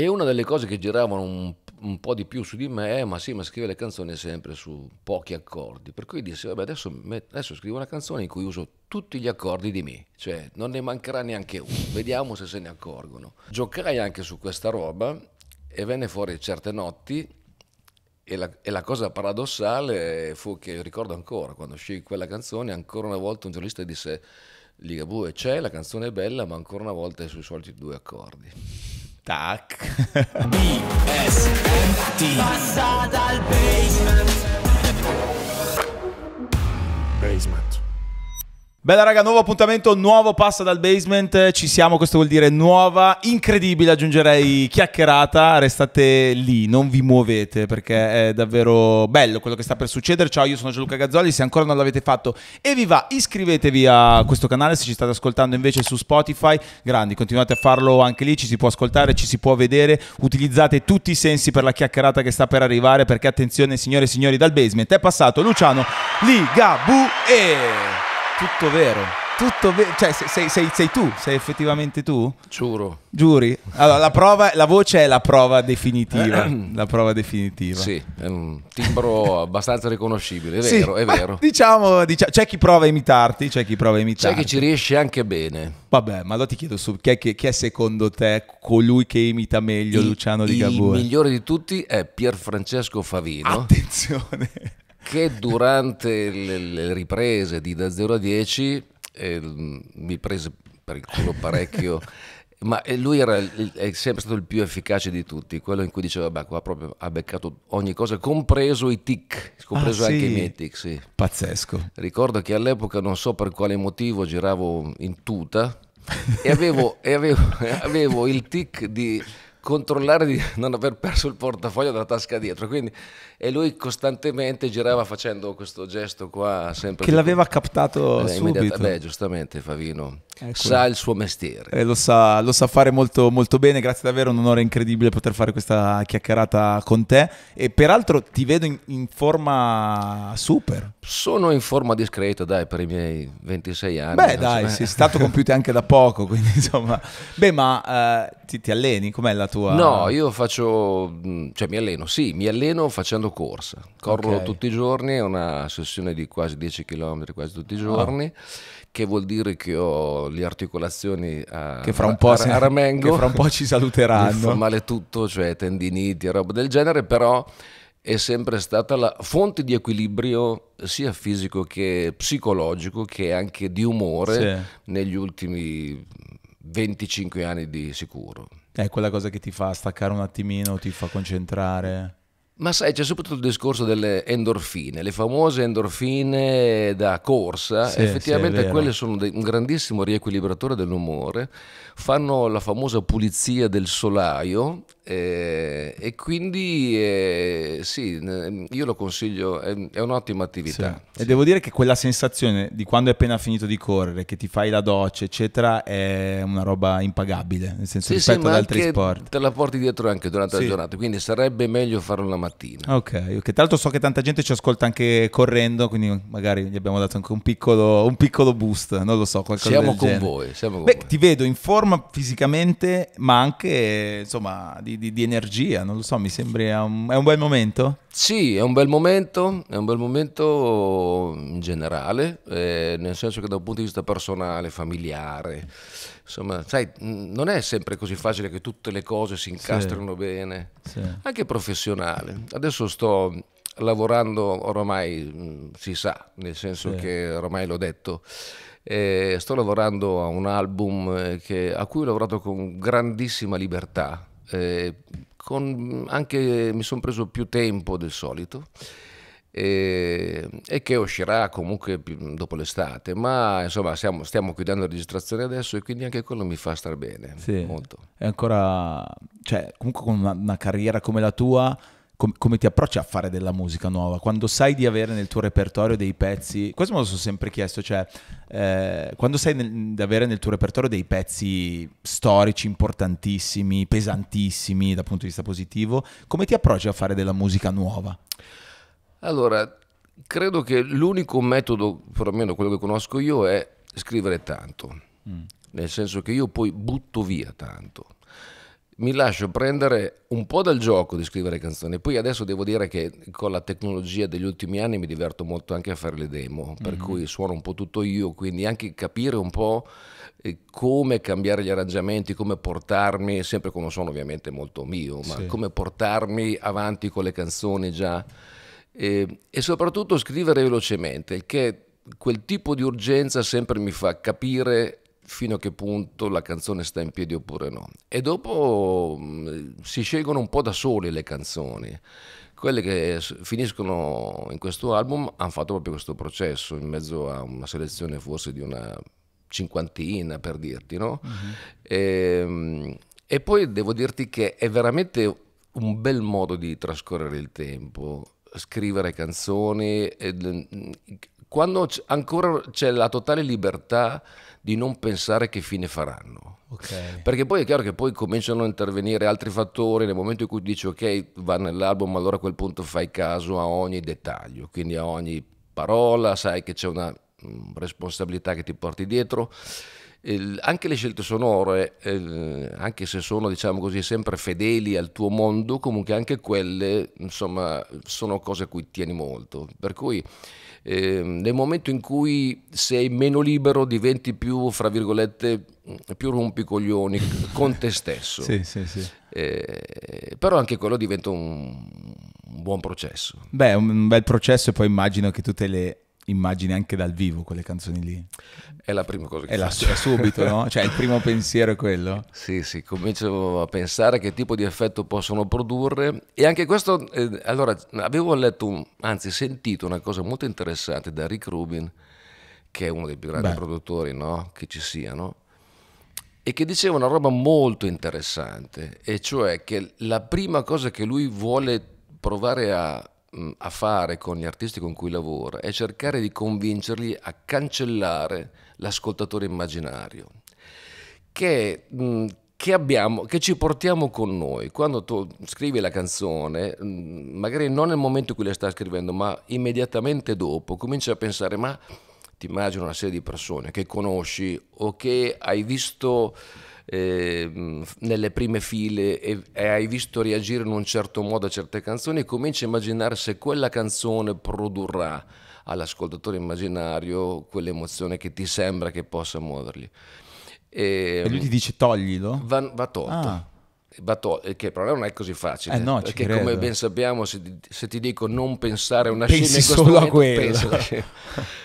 E una delle cose che giravano un, un po' di più su di me è, ma sì, ma scrive le canzoni sempre su pochi accordi. Per cui disse, vabbè, adesso, adesso scrivo una canzone in cui uso tutti gli accordi di me, cioè non ne mancherà neanche uno, vediamo se se ne accorgono. Giocai anche su questa roba e venne fuori certe notti e la, e la, cosa paradossale fu che ricordo ancora, quando uscì quella canzone, ancora una volta un giornalista disse Ligabue c'è, la canzone è bella, ma ancora una volta è sui soliti due accordi. Tac. BSMT. Passata al basement. Basement. Bella raga, nuovo appuntamento, nuovo passa dal basement, ci siamo, questo vuol dire nuova, incredibile aggiungerei chiacchierata, restate lì, non vi muovete perché è davvero bello quello che sta per succedere. Ciao, io sono Gianluca Gazzoli, se ancora non l'avete fatto e vi va, iscrivetevi a questo canale se ci state ascoltando invece su Spotify, grandi, continuate a farlo anche lì, ci si può ascoltare, ci si può vedere, utilizzate tutti i sensi per la chiacchierata che sta per arrivare perché attenzione signore e signori dal basement è passato Luciano Ligabue. Tutto vero. Tutto vero. Cioè, sei, sei, sei, tu? Sei effettivamente tu? Giuro. Giuri? Allora, la, prova, la voce è la prova definitiva. Eh, la prova definitiva. Sì, è un timbro abbastanza riconoscibile, è sì, vero, è vero. Diciamo, diciamo, c'è chi prova a imitarti, c'è chi prova a imitarti. C'è chi ci riesce anche bene. Vabbè, ma allora ti chiedo su, chi è, chi è secondo te colui che imita meglio il, Luciano Di Gabue? Il migliore di tutti è Pier Francesco Favino. Attenzione che durante le, le riprese di da 0 a 10 eh, mi prese per il culo parecchio. Ma eh, lui era, è sempre stato il più efficace di tutti, quello in cui diceva, beh, qua proprio ha beccato ogni cosa, compreso i tic, compreso ah, anche i miei tic, sì. Pazzesco. Ricordo che all'epoca, non so per quale motivo, giravo in tuta e avevo, e avevo, avevo il tic di controllare di non aver perso il portafoglio dalla tasca dietro, quindi e lui costantemente girava facendo questo gesto qua sempre che l'aveva captato eh, subito beh giustamente Favino ecco. sa il suo mestiere eh, lo, sa, lo, sa, fare molto, molto bene grazie davvero un onore incredibile poter fare questa chiacchierata con te e peraltro ti vedo in, in forma super sono in forma discreta dai per i miei 26 anni beh dai so, sei stato compiuto anche da poco quindi insomma beh ma eh, ti, ti alleni com'è la tua no io faccio mm, cioè mi alleno sì mi alleno facendo facevo corsa, corro okay. tutti i giorni, è una sessione di quasi 10 km quasi tutti i giorni, oh. che vuol dire che ho le articolazioni a, eh, che fra un po a, a, a Ramengo, che fra un po' ci saluteranno. Mi male tutto, cioè tendiniti e roba del genere, però è sempre stata la fonte di equilibrio sia fisico che psicologico che anche di umore sì. negli ultimi 25 anni di sicuro. È quella cosa che ti fa staccare un attimino, ti fa concentrare. Ma sai, c'è soprattutto il discorso delle endorfine, le famose endorfine da corsa, sì, effettivamente sì, quelle sono un grandissimo riequilibratore dell'umore, fanno la famosa pulizia del solaio eh, e quindi eh, sì, io lo consiglio, è, è un'ottima attività. Sì. Sì. E devo dire che quella sensazione di quando è appena finito di correre, che ti fai la doccia, eccetera, è una roba impagabile, nel senso sì, rispetto sì, ad altri sport. Te la porti dietro anche durante la giornata, quindi sarebbe meglio farlo la mattina. Ok, ok. Tra l'altro so che tanta gente ci ascolta anche correndo, quindi magari gli abbiamo dato anche un piccolo, un piccolo boost, non lo so, qualcosa siamo con genere. voi, siamo con Beh, voi. Ti vedo in forma fisicamente, ma anche insomma di di, di, energia, non lo so, mi sembra un, è un bel momento? Sì, è un bel momento, è un bel momento in generale, eh, nel senso che da un punto di vista personale, familiare, insomma, sai, non è sempre così facile che tutte le cose si incastrino sì. bene, sì. anche professionale. Adesso sto lavorando, ormai mm, si sa, nel senso sì. che ormai l'ho detto, eh, sto lavorando a un album eh, che, a cui ho lavorato con grandissima libertà, eh, con anche, mi sono preso più tempo del solito eh, e che uscirà comunque dopo l'estate, ma insomma siamo, stiamo chiudendo la registrazione adesso e quindi anche quello mi fa star bene. Sì. Molto. È ancora, cioè comunque con una, una carriera come la tua com- come ti approcci a fare della musica nuova? Quando sai di avere nel tuo repertorio dei pezzi, questo me lo sono sempre chiesto, cioè eh, quando sai nel, di avere nel tuo repertorio dei pezzi storici importantissimi, pesantissimi dal punto di vista positivo, come ti approcci a fare della musica nuova? Allora, credo che l'unico metodo, perlomeno quello che conosco io, è scrivere tanto. Mm. Nel senso che io poi butto via tanto mi lascio prendere un po' dal gioco di scrivere canzoni. Poi adesso devo dire che con la tecnologia degli ultimi anni mi diverto molto anche a fare le demo, per mm-hmm. cui suono un po' tutto io, quindi anche capire un po' eh, come cambiare gli arrangiamenti, come portarmi, sempre con un suono ovviamente molto mio, ma sì. come portarmi avanti con le canzoni già. E, e soprattutto scrivere velocemente, che quel tipo di urgenza sempre mi fa capire fino a che punto la canzone sta in piedi oppure no. E dopo mm, si scelgono un po' da sole le canzoni. Quelle che finiscono in questo album hanno fatto proprio questo processo in mezzo a una selezione forse di una cinquantina per dirti, no? Uh-huh. Mm-hmm. E, ehm, e poi devo dirti che è veramente un bel modo di trascorrere il tempo, scrivere canzoni, mm, quando ancora c'è la totale libertà di non pensare che fine faranno. Okay. Perché poi è chiaro che poi cominciano a intervenire altri fattori nel momento in cui dici ok va nell'album, allora a quel punto fai caso a ogni dettaglio, quindi a ogni parola, sai che c'è una mm, responsabilità che ti porti dietro. anche le scelte sonore, eh, anche se sono diciamo così sempre fedeli al tuo mondo, comunque anche quelle insomma sono cose a cui tieni molto. Per cui eh, nel momento in cui sei meno libero diventi più, fra virgolette, più rompicoglioni con te stesso. sì, sì, sì. Eh, però anche quello diventa un, un buon processo. Beh, un bel processo e poi immagino che tutte le immagini anche dal vivo quelle canzoni lì. È la prima cosa che è la, faccio. È subito, no? Cioè il primo pensiero è quello? Sì, sì, comincio a pensare che tipo di effetto possono produrre e anche questo, eh, allora, avevo letto, anzi sentito una cosa molto interessante da Rick Rubin, che è uno dei più grandi Beh. produttori no? che ci siano, e che diceva una roba molto interessante, e cioè che la prima cosa che lui vuole provare a a fare con gli artisti con cui lavora è cercare di convincerli a cancellare l'ascoltatore immaginario che, che, abbiamo, che ci portiamo con noi. Quando tu scrivi la canzone, magari non nel momento in cui la stai scrivendo, ma immediatamente dopo, cominci a pensare ma ti immagino una serie di persone che conosci o che hai visto eh, nelle prime file e, e, hai visto reagire in un certo modo a certe canzoni e cominci a immaginare se quella canzone produrrà all'ascoltatore immaginario quell'emozione che ti sembra che possa muovergli. E, e lui ehm, ti dice toglilo? Va, va tolto. Ah. Bato, eh, che però non è così facile eh no, perché come ben sappiamo se ti, se ti, dico non pensare a una Pensi scena in solo a quella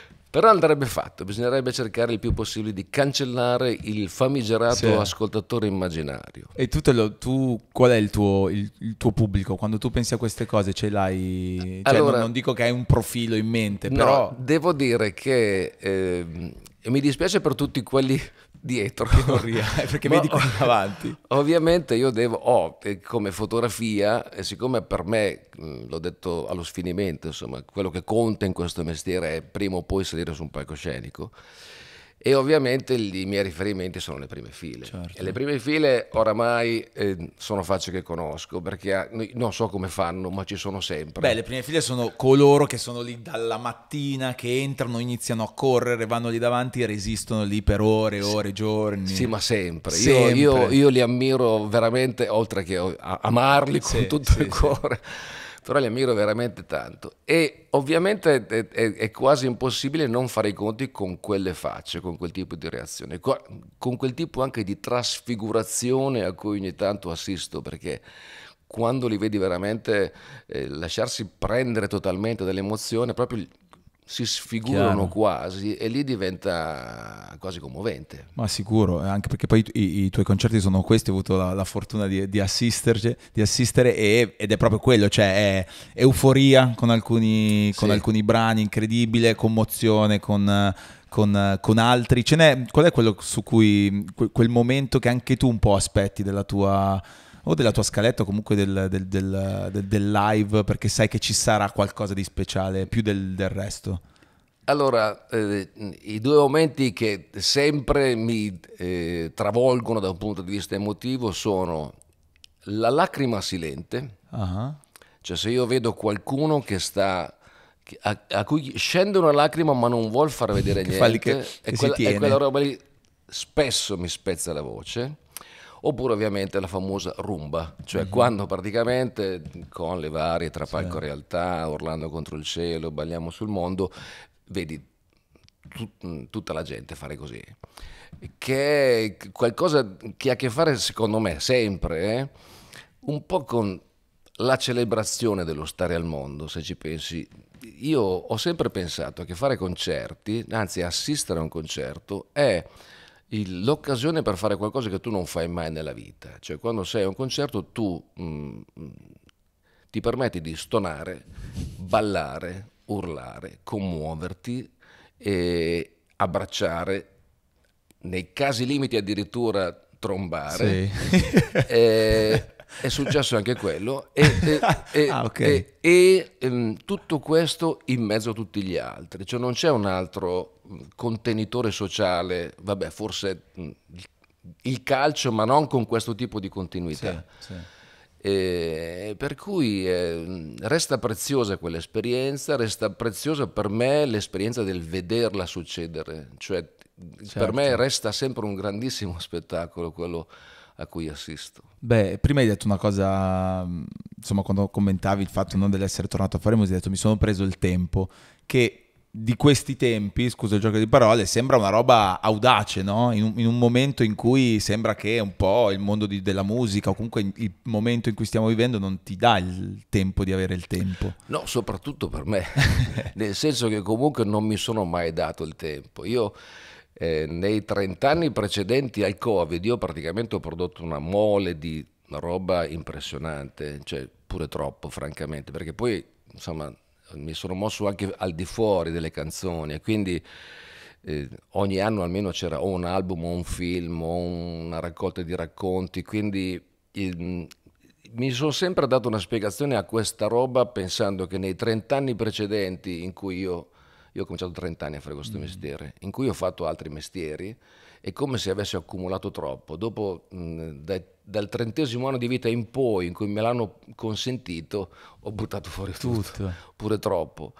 Però andrebbe fatto, bisognerebbe cercare il più possibile di cancellare il famigerato sì. ascoltatore immaginario. E tu, lo, tu qual è il tuo, il, il tuo, pubblico? Quando tu pensi a queste cose ce l'hai... Cioè, allora, non, non, dico che hai un profilo in mente, però... No, devo dire che... Eh, mi dispiace per tutti quelli dietro. Che Teoria, eh, perché Ma, vedi quello avanti. Ovviamente io devo, oh, come fotografia, e eh, siccome per me, l'ho detto allo sfinimento, insomma, quello che conta in questo mestiere è prima o poi salire su un palcoscenico e ovviamente i miei riferimenti sono le prime file. Certo. le prime file oramai eh, sono facce che conosco perché non so come fanno, ma ci sono sempre. Beh, le prime file sono coloro che sono lì dalla mattina, che entrano, iniziano a correre, vanno lì davanti e resistono lì per ore, ore, sì. giorni. Sì, ma sempre. sempre. Io, io, io, li ammiro veramente, oltre che amarli sì, con tutto sì, il cuore però li ammiro veramente tanto. E ovviamente è, è, è, quasi impossibile non fare i conti con quelle facce, con quel tipo di reazione, con quel tipo anche di trasfigurazione a cui ogni tanto assisto, perché quando li vedi veramente eh, lasciarsi prendere totalmente dall'emozione, proprio si sfigurano Chiaro. quasi e lì diventa quasi commovente. Ma sicuro, eh, anche perché poi i, i tuoi concerti sono questi, ho avuto la, la fortuna di, di, di assistere e, ed è proprio quello, cioè è euforia con alcuni, sì. con alcuni brani, incredibile, commozione con... Con, con, altri. Ce n'è, qual è quello su cui quel momento che anche tu un po' aspetti della tua, o della tua scaletta o comunque del, del, del, del live perché sai che ci sarà qualcosa di speciale più del, resto? Allora, eh, i due momenti che sempre mi eh, travolgono da un punto di vista emotivo sono la lacrima silente, uh-huh. cioè se io vedo qualcuno che sta a, a, cui scende una lacrima ma non vuol far vedere niente, che, che quella, e, quella, roba lì spesso mi spezza la voce oppure ovviamente la famosa rumba, cioè mm-hmm. quando praticamente con le varie tra palco sì. realtà, Orlando contro il cielo, balliamo sul mondo, vedi tut- tutta la gente fare così che è qualcosa che ha a che fare, secondo me, sempre eh? un po' con la celebrazione dello stare al mondo, se ci pensi. Io ho sempre pensato che fare concerti, anzi assistere a un concerto, è il, l'occasione per fare qualcosa che tu non fai mai nella vita. Cioè quando sei a un concerto tu mh, mm, mm, ti permetti di stonare, ballare, urlare, commuoverti, e abbracciare, nei casi limiti addirittura trombare. Sì. eh, è successo anche quello e, e, e, ah, okay. e um, tutto questo in mezzo a tutti gli altri, cioè non c'è un altro mm, contenitore sociale, vabbè forse mm, il calcio ma non con questo tipo di continuità. Sì, sì. Eh, per cui eh, resta preziosa quell'esperienza, resta preziosa per me l'esperienza del vederla succedere, cioè certo. per me certo. resta sempre un grandissimo spettacolo quello a cui assisto. Beh, prima hai detto una cosa, insomma, quando commentavi il fatto non dell'essere tornato a fare musica, hai detto mi sono preso il tempo, che di questi tempi, scusa il gioco di parole, sembra una roba audace, no? In un, in un momento in cui sembra che un po' il mondo di, della musica o comunque il momento in cui stiamo vivendo non ti dà il tempo di avere il tempo. No, soprattutto per me, nel senso che comunque non mi sono mai dato il tempo. Io eh, nei 30 anni precedenti al Covid io praticamente ho prodotto una mole di roba impressionante, cioè pure troppo francamente, perché poi insomma mi sono mosso anche al di fuori delle canzoni e quindi eh, ogni anno almeno c'era o un album o un film o una raccolta di racconti, quindi il, mi sono sempre dato una spiegazione a questa roba pensando che nei 30 anni precedenti in cui io io ho cominciato 30 anni a fare questo mm. mestiere, in cui ho fatto altri mestieri, e come se avessi accumulato troppo. Dopo, mh, mm, dai, dal trentesimo anno di vita in poi, in cui me l'hanno consentito, ho buttato fuori tutto, tutto. pure troppo.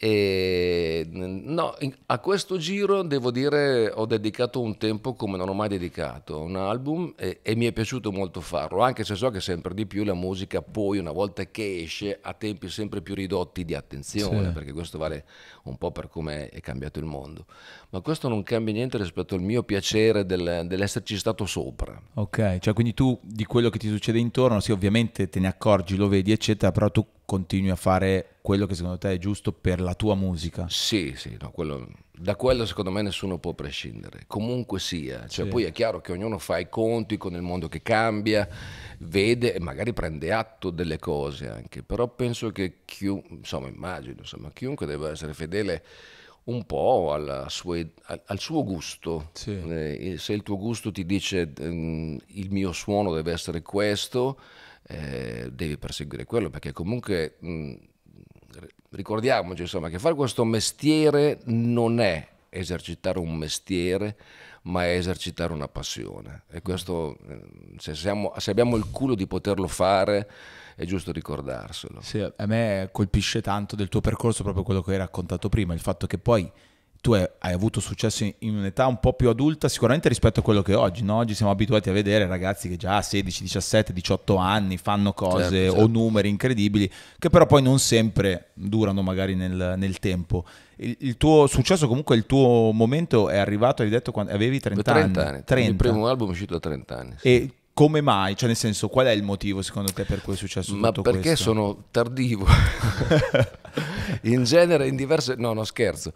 E, no, a questo giro devo dire ho dedicato un tempo come non ho mai dedicato un album e, e, mi è piaciuto molto farlo, anche se so che sempre di più la musica poi una volta che esce ha tempi sempre più ridotti di attenzione, sì. perché questo vale un po' per come è cambiato il mondo. Ma questo non cambia niente rispetto al mio piacere del, dell'esserci stato sopra. Ok, cioè quindi tu di quello che ti succede intorno, sì ovviamente te ne accorgi, lo vedi eccetera, però tu continui a fare quello che secondo te è giusto per la tua musica. Sì, sì, no, quello, da quello secondo me nessuno può prescindere, comunque sia. Cioè, sì. Poi è chiaro che ognuno fa i conti con il mondo che cambia, vede e magari prende atto delle cose anche, però penso che chiunque, insomma immagino, insomma, chiunque debba essere fedele un po' sue, al, al, suo gusto. Sì. Eh, se il tuo gusto ti dice ehm, il mio suono deve essere questo, eh, devi perseguire quello, perché comunque mh, mm, ricordiamoci insomma, che fare questo mestiere non è esercitare un mestiere, ma è esercitare una passione. E questo, eh, se, siamo, se, abbiamo il culo di poterlo fare, è giusto ricordarselo. Sì, a me colpisce tanto del tuo percorso proprio quello che hai raccontato prima, il fatto che poi tu hai avuto successo in un'età un po' più adulta sicuramente rispetto a quello che oggi, no? Oggi siamo abituati a vedere ragazzi che già a 16, 17, 18 anni fanno cose certo, certo. o numeri incredibili che però poi non sempre durano magari nel, nel tempo. Il, il, tuo successo comunque, il tuo momento è arrivato, hai detto, quando, avevi 30, 30 anni. anni. 30. Il primo album è uscito a 30 anni. Sì. E come mai? Cioè nel senso, qual è il motivo secondo te per cui è successo Ma tutto questo? Ma perché sono tardivo? in genere, in diverse... No, no, scherzo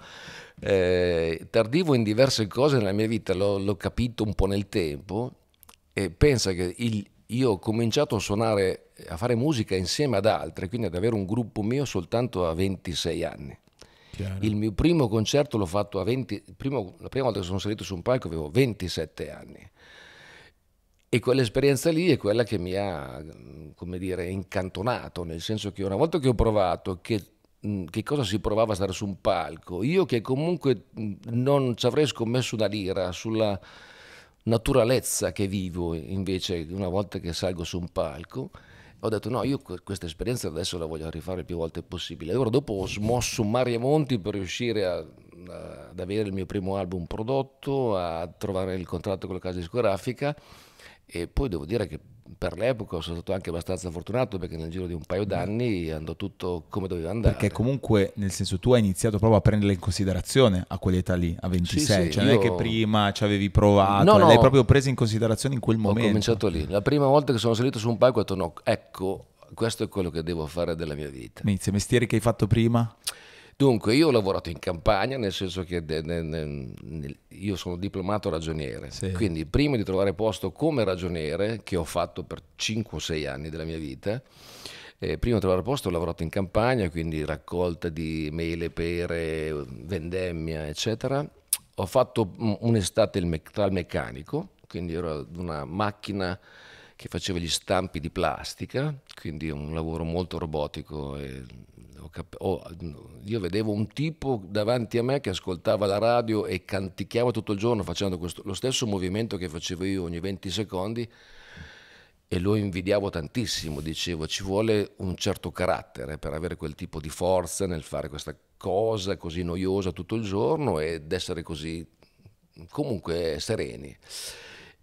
eh, tardivo in diverse cose nella mia vita, l'ho, l'ho capito un po' nel tempo e pensa che il, io ho cominciato a suonare, a fare musica insieme ad altri, quindi ad avere un gruppo mio soltanto a 26 anni. Chiaro. Il mio primo concerto l'ho fatto a 20, primo, la prima volta che sono salito su un palco avevo 27 anni. E quell'esperienza lì è quella che mi ha, come dire, incantonato, nel senso che una volta che ho provato che Mm, che cosa si provava a stare su un palco. Io che comunque mm, non ci avrei scommesso una lira sulla naturalezza che vivo invece una volta che salgo su un palco, ho detto no, io questa esperienza adesso la voglio rifare il più volte possibile. Allora dopo ho smosso Maria Monti per riuscire a, ad avere il mio primo album prodotto, a trovare il contratto con la casa discografica e poi devo dire che per l'epoca sono stato anche abbastanza fortunato perché nel giro di un paio d'anni andò tutto come doveva andare. Perché comunque, nel senso, tu hai iniziato proprio a prenderle in considerazione a quell'età lì, a 26, sì, sì, cioè non è che prima ci avevi provato, no, no, l'hai proprio presa in considerazione in quel momento. Ho cominciato lì, la prima volta che sono salito su un palco ho detto no, ecco, questo è quello che devo fare della mia vita. Inizio, mestieri che hai fatto prima? Dunque, io ho lavorato in campagna, nel senso che de, de, de, io sono diplomato ragioniere, sì. quindi prima di trovare posto come ragioniere, che ho fatto per 5 o 6 anni della mia vita, eh, prima di trovare posto ho lavorato in campagna, quindi raccolta di mele, pere, vendemmia, eccetera. Ho fatto un'estate il me- tra il meccanico, quindi ero una macchina che faceva gli stampi di plastica, quindi un lavoro molto robotico. E, cap- ho, io vedevo un tipo davanti a me che ascoltava la radio e canticchiava tutto il giorno facendo questo, lo stesso movimento che facevo io ogni 20 secondi e lo invidiavo tantissimo, dicevo ci vuole un certo carattere per avere quel tipo di forza nel fare questa cosa così noiosa tutto il giorno ed essere così comunque sereni.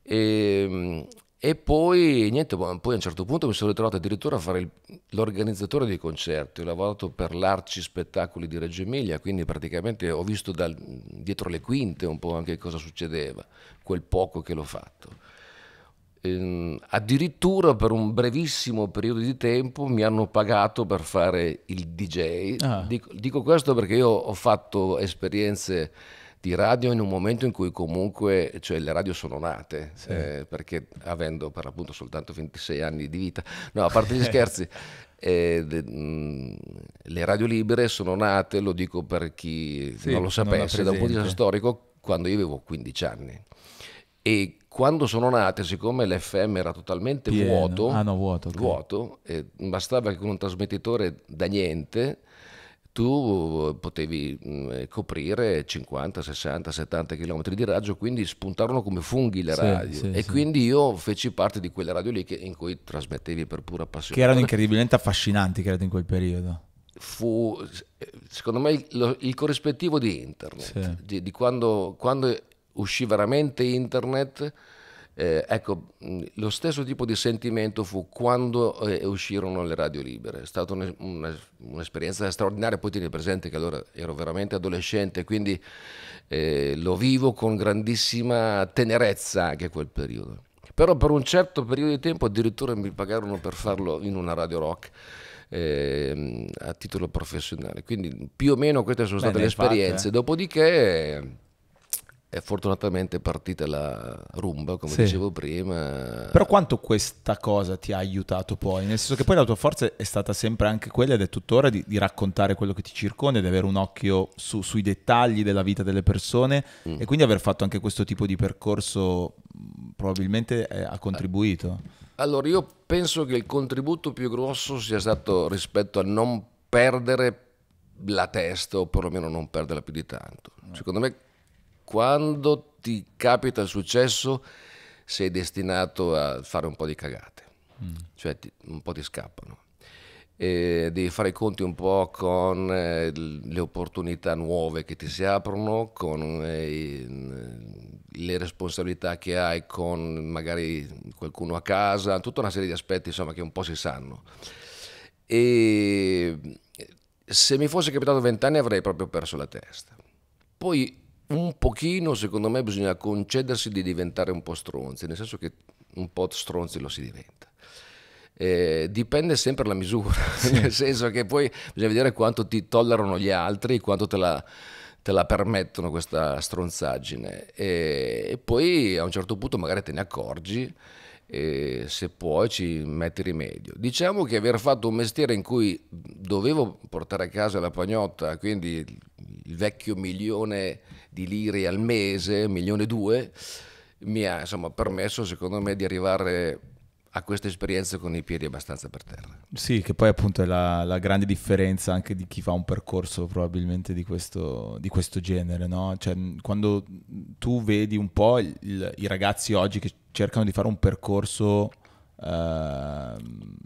E, ehm, e poi, niente, poi a un certo punto mi sono ritrovato addirittura a fare il, l'organizzatore dei concerti. Ho lavorato per l'Arci Spettacoli di Reggio Emilia, quindi praticamente ho visto dal, dietro le quinte un po' anche cosa succedeva, quel poco che l'ho fatto. Ehm, addirittura per un brevissimo periodo di tempo mi hanno pagato per fare il DJ. Ah. Dico, dico questo perché io ho fatto esperienze di radio in un momento in cui comunque cioè, le radio sono nate, sì. eh, perché avendo per l'appunto soltanto 26 anni di vita, no, a parte gli scherzi, eh, de, mh, mm, le radio libere sono nate, lo dico per chi sì, non lo sapesse, non da un punto di vista storico, quando io avevo 15 anni. E quando sono nate, siccome l'FM era totalmente Pieno. vuoto, ah, no, vuoto, okay. vuoto eh, bastava che con un trasmettitore da niente tu eh, potevi mm, eh, coprire 50, 60, 70 km di raggio, quindi spuntarono come funghi le sì, radio. Sì, e sì. quindi io feci parte di quelle radio lì che, in cui trasmettevi per pura passione. Che erano incredibilmente affascinanti, credo, in quel periodo. Fu, eh, secondo me, il, il corrispettivo di internet, di, di quando, quando uscì veramente internet eh, ecco, mm, lo stesso tipo di sentimento fu quando eh, uscirono le radio libere. È stata un, una, un'esperienza straordinaria, poi tieni presente che allora ero veramente adolescente, quindi eh, lo vivo con grandissima tenerezza anche quel periodo. Però per un certo periodo di tempo addirittura mi pagarono per farlo in una radio rock. Ehm, a titolo professionale quindi più o meno queste sono state Bene, le esperienze infatti, eh. dopodiché è fortunatamente partita la rumba, come sì. dicevo prima. Però quanto questa cosa ti ha aiutato poi? Nel senso che poi la tua forza è stata sempre anche quella ed è tuttora di, di raccontare quello che ti circonda, di avere un occhio su, sui dettagli della vita delle persone mm. e quindi aver fatto anche questo tipo di percorso mm, probabilmente eh, ha contribuito. Allora io penso che il contributo più grosso sia stato rispetto a non perdere la testa o perlomeno non perderla più di tanto. Eh. Secondo me quando ti capita il successo sei destinato a fare un po' di cagate, mm. cioè ti, un po' ti scappano. E devi fare i conti un po' con eh, le opportunità nuove che ti si aprono, con eh, eh, le responsabilità che hai con magari qualcuno a casa, tutta una serie di aspetti insomma, che un po' si sanno. E eh, se mi fosse capitato vent'anni avrei proprio perso la testa. Poi un pochino, secondo me, bisogna concedersi di diventare un po' stronzi, nel senso che un po' stronzi lo si diventa. Eh, dipende sempre la misura, sì. nel senso che poi bisogna vedere quanto ti tollerano gli altri, quanto te la, te la permettono questa stronzaggine. E, eh, e, poi a un certo punto magari te ne accorgi e eh, se puoi ci metti rimedio. Diciamo che aver fatto un mestiere in cui dovevo portare a casa la pagnotta, quindi il vecchio milione di lire al mese, milione e due, mi ha insomma, permesso secondo me di arrivare a questa esperienza con i piedi abbastanza per terra. Sì, che poi appunto è la, la grande differenza anche di chi fa un percorso probabilmente di questo, di questo genere, no? Cioè, quando tu vedi un po' il, i ragazzi oggi che cercano di fare un percorso... Eh,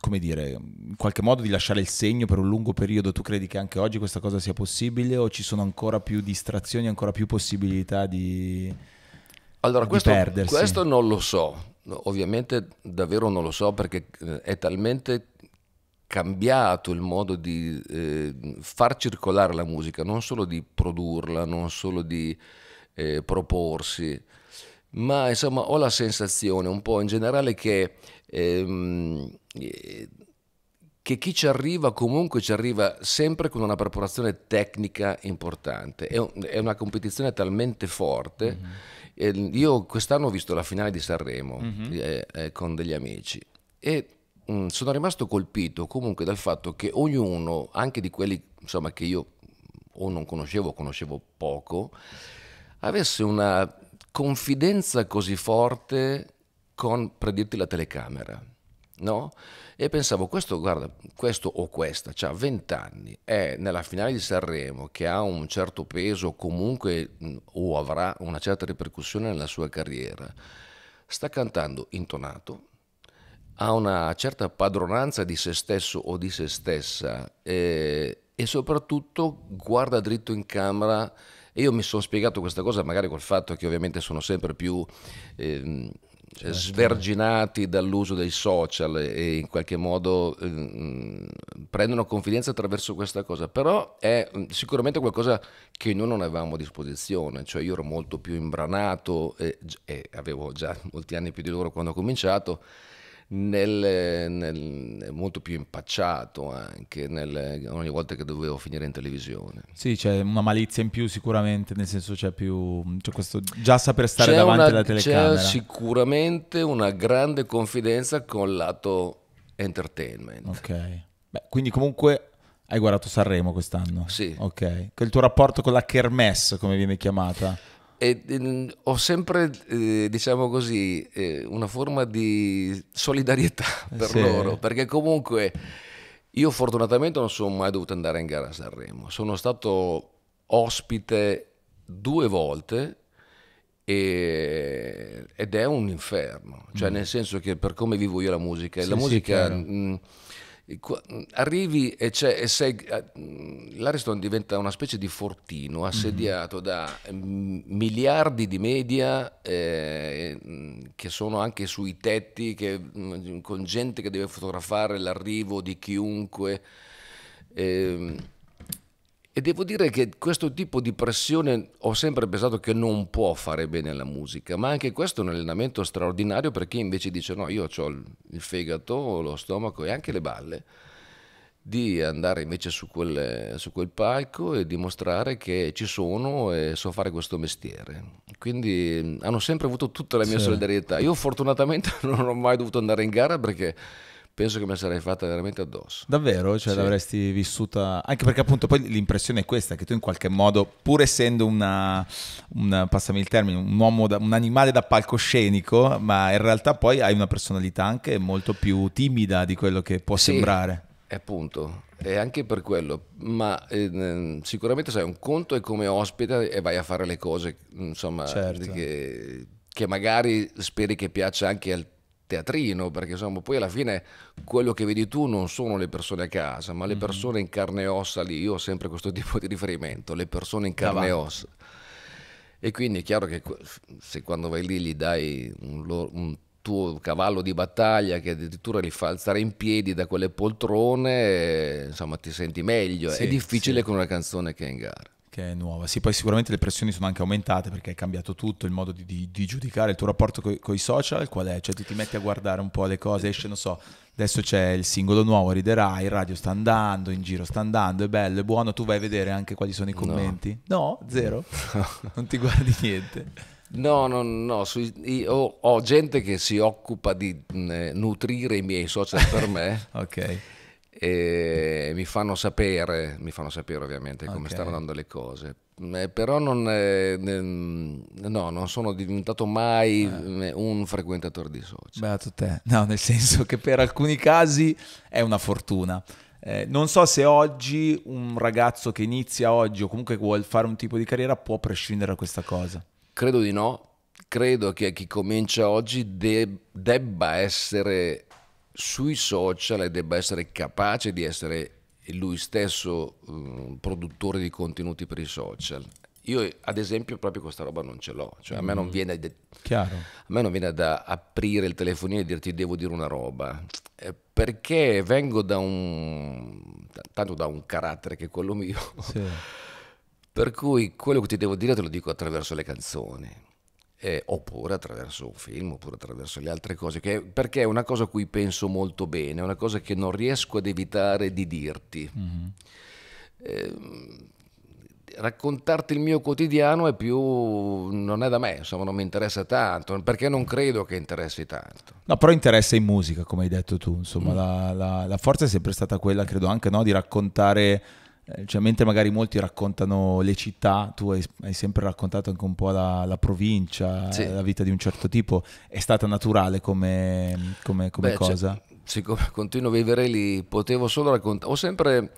come dire, in qualche modo di lasciare il segno per un lungo periodo, tu credi che anche oggi questa cosa sia possibile o ci sono ancora più distrazioni, ancora più possibilità di, allora, di questo, perdersi? Questo non lo so, ovviamente davvero non lo so perché eh, è talmente cambiato il modo di eh, far circolare la musica, non solo di produrla, non solo di eh, proporsi, ma insomma ho la sensazione un po' in generale che Ehm, che chi ci arriva comunque ci arriva sempre con una preparazione tecnica importante. È, un, è una competizione talmente forte. Mm-hmm. Eh, io quest'anno ho visto la finale di Sanremo mm-hmm. eh, eh, con degli amici e mh, mm, sono rimasto colpito comunque dal fatto che ognuno, anche di quelli insomma, che io o non conoscevo o conoscevo poco, avesse una confidenza così forte con, per dirti, la telecamera. No? E pensavo, questo, guarda, questo o questa, ha 20 anni, è nella finale di Sanremo, che ha un certo peso comunque mm, o avrà una certa ripercussione nella sua carriera, sta cantando intonato, ha una certa padronanza di se stesso o di se stessa e, e soprattutto guarda dritto in camera. E io mi sono spiegato questa cosa magari col fatto che ovviamente sono sempre più... Eh, certo. sverginati dall'uso dei social e in qualche modo eh, prendono confidenza attraverso questa cosa, però è mm, sicuramente qualcosa che noi non avevamo a disposizione, cioè io ero molto più imbranato e, e avevo già molti anni più di loro quando ho cominciato nel, nel, molto più impacciato anche nel, ogni volta che dovevo finire in televisione. Sì, c'è una malizia in più sicuramente, nel senso c'è più c'è questo già saper stare davanti una, alla telecamera. C'è sicuramente una grande confidenza con il lato entertainment. Ok. Beh, quindi comunque hai guardato Sanremo quest'anno? Sì. Ok. Il tuo rapporto con la kermesse, come viene chiamata? E, e, mm, ho sempre, eh, diciamo così, eh, una forma di solidarietà per sì. loro, perché comunque io fortunatamente non sono mai dovuto andare in gara a Sanremo, sono stato ospite due volte e, ed è un inferno, cioè mm. nel senso che per come vivo io la musica, sì, la musica... Sì, Mm, arrivi e, e sei, eh, mm, l'Ariston diventa una specie di fortino mhm. assediato mm-hmm. da mm, miliardi di media eh, che sono anche sui tetti, che, con gente che deve fotografare l'arrivo di chiunque. Eh, e devo dire che questo tipo di pressione ho sempre pensato che non può fare bene alla musica, ma anche questo è un allenamento straordinario per chi invece dice no, io ho il fegato, lo stomaco e anche le balle, di andare invece su quel, su quel palco e dimostrare che ci sono e so fare questo mestiere. Quindi mm, hanno sempre avuto tutta la mia sì. solidarietà. Io fortunatamente non ho mai dovuto andare in gara perché penso che me la sarei fatta veramente addosso. Davvero? Cioè sì. l'avresti vissuta... Anche perché appunto poi l'impressione è questa, che tu in qualche modo, pur essendo una, una passami il termine, un, uomo da, un animale da palcoscenico, ma in realtà poi hai una personalità anche molto più timida di quello che può sì, sembrare. Appunto, è anche per quello, ma eh, sicuramente sai, un conto è come ospite e vai a fare le cose, insomma, certo. che, che magari speri che piaccia anche al teatrino, perché insomma poi alla fine quello che vedi tu non sono le persone a casa, ma le mm-hmm. persone in carne e ossa lì, io ho sempre questo tipo di riferimento, le persone in ah, carne Davanti. e ossa. E quindi è chiaro che se quando vai lì gli dai un, loro, un tuo cavallo di battaglia che addirittura li fa alzare in piedi da quelle poltrone, insomma ti senti meglio, sì, è difficile sì. con una canzone che è in gara che è nuova. Sì, poi sicuramente le pressioni sono anche aumentate perché è cambiato tutto, il modo di, di, di giudicare, il tuo rapporto con i social qual è? Cioè tu ti metti a guardare un po' le cose, esce, non so, adesso c'è il singolo nuovo, riderai, il radio sta andando, in giro sta andando, è bello, è buono, tu vai a vedere anche quali sono i commenti? No, no zero, non ti guardi niente. No, no, no, Sui, ho, ho, gente che si occupa di eh, nutrire i miei social per me. ok e mi fanno sapere, mi fanno sapere ovviamente come okay. stanno andando le cose. Eh, però non, no, non, sono diventato mai eh. eh. un frequentatore di social. Beato te, no, nel senso che per alcuni casi è una fortuna. Eh, non so se oggi un ragazzo che inizia oggi o comunque vuole fare un tipo di carriera può prescindere da questa cosa. Credo di no, credo che chi comincia oggi debba essere sui social e debba essere capace di essere lui stesso um, produttore di contenuti per i social. Io ad esempio proprio questa roba non ce l'ho, cioè a me non mm. viene, de- a me non viene da aprire il telefonino e dirti devo dire una roba, eh, perché vengo da un, tanto da un carattere che è quello mio, sì. per cui quello che ti devo dire te lo dico attraverso le canzoni eh, oppure attraverso un film, oppure attraverso le altre cose, che, perché è una cosa a cui penso molto bene, è una cosa che non riesco ad evitare di dirti. Mm-hmm. Eh, raccontarti il mio quotidiano è più non è da me, insomma, non mi interessa tanto, perché non credo che interessi tanto. No, però interessa in musica, come hai detto tu, insomma, mm. la, la, la, forza è sempre stata quella, credo anche, no, di raccontare eh, cioè, mentre magari molti raccontano le città, tu hai, hai sempre raccontato anche un po' la, la provincia, sì. la vita di un certo tipo, è stata naturale come, come, come Beh, cioè, cosa? Cioè, siccome continuo a vivere lì, potevo solo raccontare, ho sempre,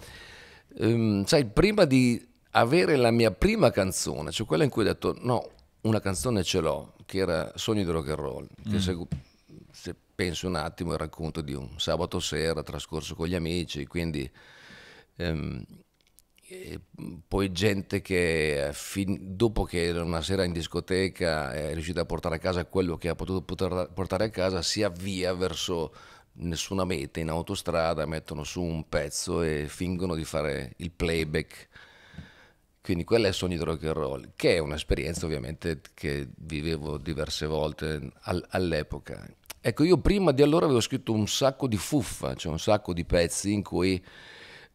um, sai, prima di avere la mia prima canzone, cioè quella in cui ho detto no, una canzone ce l'ho, che era Sogni di rock and roll, che mm. se, se penso un attimo il racconto di un sabato sera trascorso con gli amici, quindi... Um, e eh, poi gente che eh, fin, dopo che una sera in discoteca è riuscita a portare a casa quello che ha potuto portare a casa si avvia verso nessuna meta in autostrada, mettono su un pezzo e fingono di fare il playback. Quindi quella è il sogno di rock and roll, che è un'esperienza ovviamente che vivevo diverse volte all'epoca. Ecco, io prima di allora avevo scritto un sacco di fuffa, cioè un sacco di pezzi in cui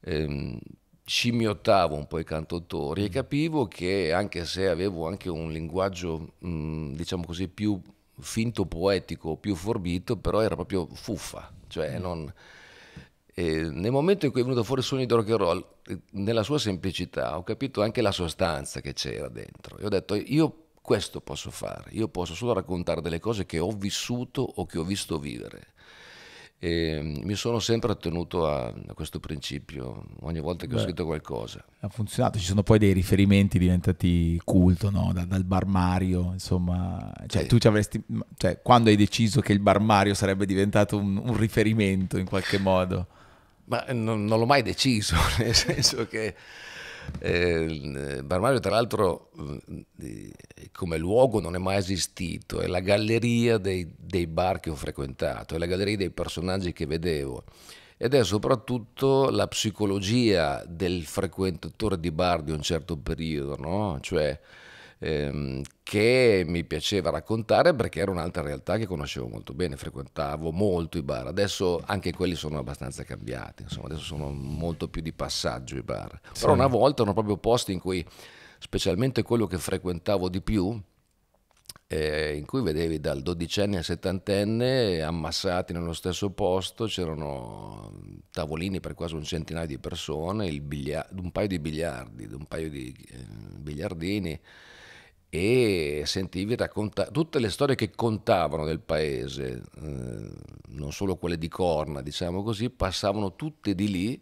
ehm, scimmiottavo un po' i cantautori e mm. capivo che anche se avevo anche un linguaggio, mh, mm, diciamo così, più finto poetico, più forbito, però era proprio fuffa, cioè mm. non... E nel momento in cui è venuto fuori il sogno di rock and roll, nella sua semplicità, ho capito anche la sostanza che c'era dentro. E ho detto, io questo posso fare, io posso solo raccontare delle cose che ho vissuto o che ho visto vivere. E ehm, mi sono sempre attenuto a, a questo principio ogni volta che Beh, ho scritto qualcosa. Ha funzionato, ci sono poi dei riferimenti diventati culto, no? da, dal bar Mario, insomma, cioè, sì. tu ci avresti, cioè, quando hai deciso che il bar Mario sarebbe diventato un, un riferimento in qualche modo? Ma eh, non, non l'ho mai deciso, nel senso che eh, Barmario tra l'altro mm, come luogo non è mai esistito, è la galleria dei, dei bar che ho frequentato, è la galleria dei personaggi che vedevo ed è soprattutto la psicologia del frequentatore di bar di un certo periodo, no? cioè ehm, che mi piaceva raccontare perché era un'altra realtà che conoscevo molto bene, frequentavo molto i bar, adesso anche quelli sono abbastanza cambiati, insomma adesso sono molto più di passaggio i bar, sì. però una volta erano proprio posti in cui, specialmente quello che frequentavo di più, eh, in cui vedevi dal dodicenne al settantenne ammassati nello stesso posto, c'erano tavolini per quasi un centinaio di persone, bilia- un paio di biliardi, un paio di eh, biliardini e sentivi raccontare tutte le storie che contavano del paese, eh, non solo quelle di corna, diciamo così, passavano tutte di lì,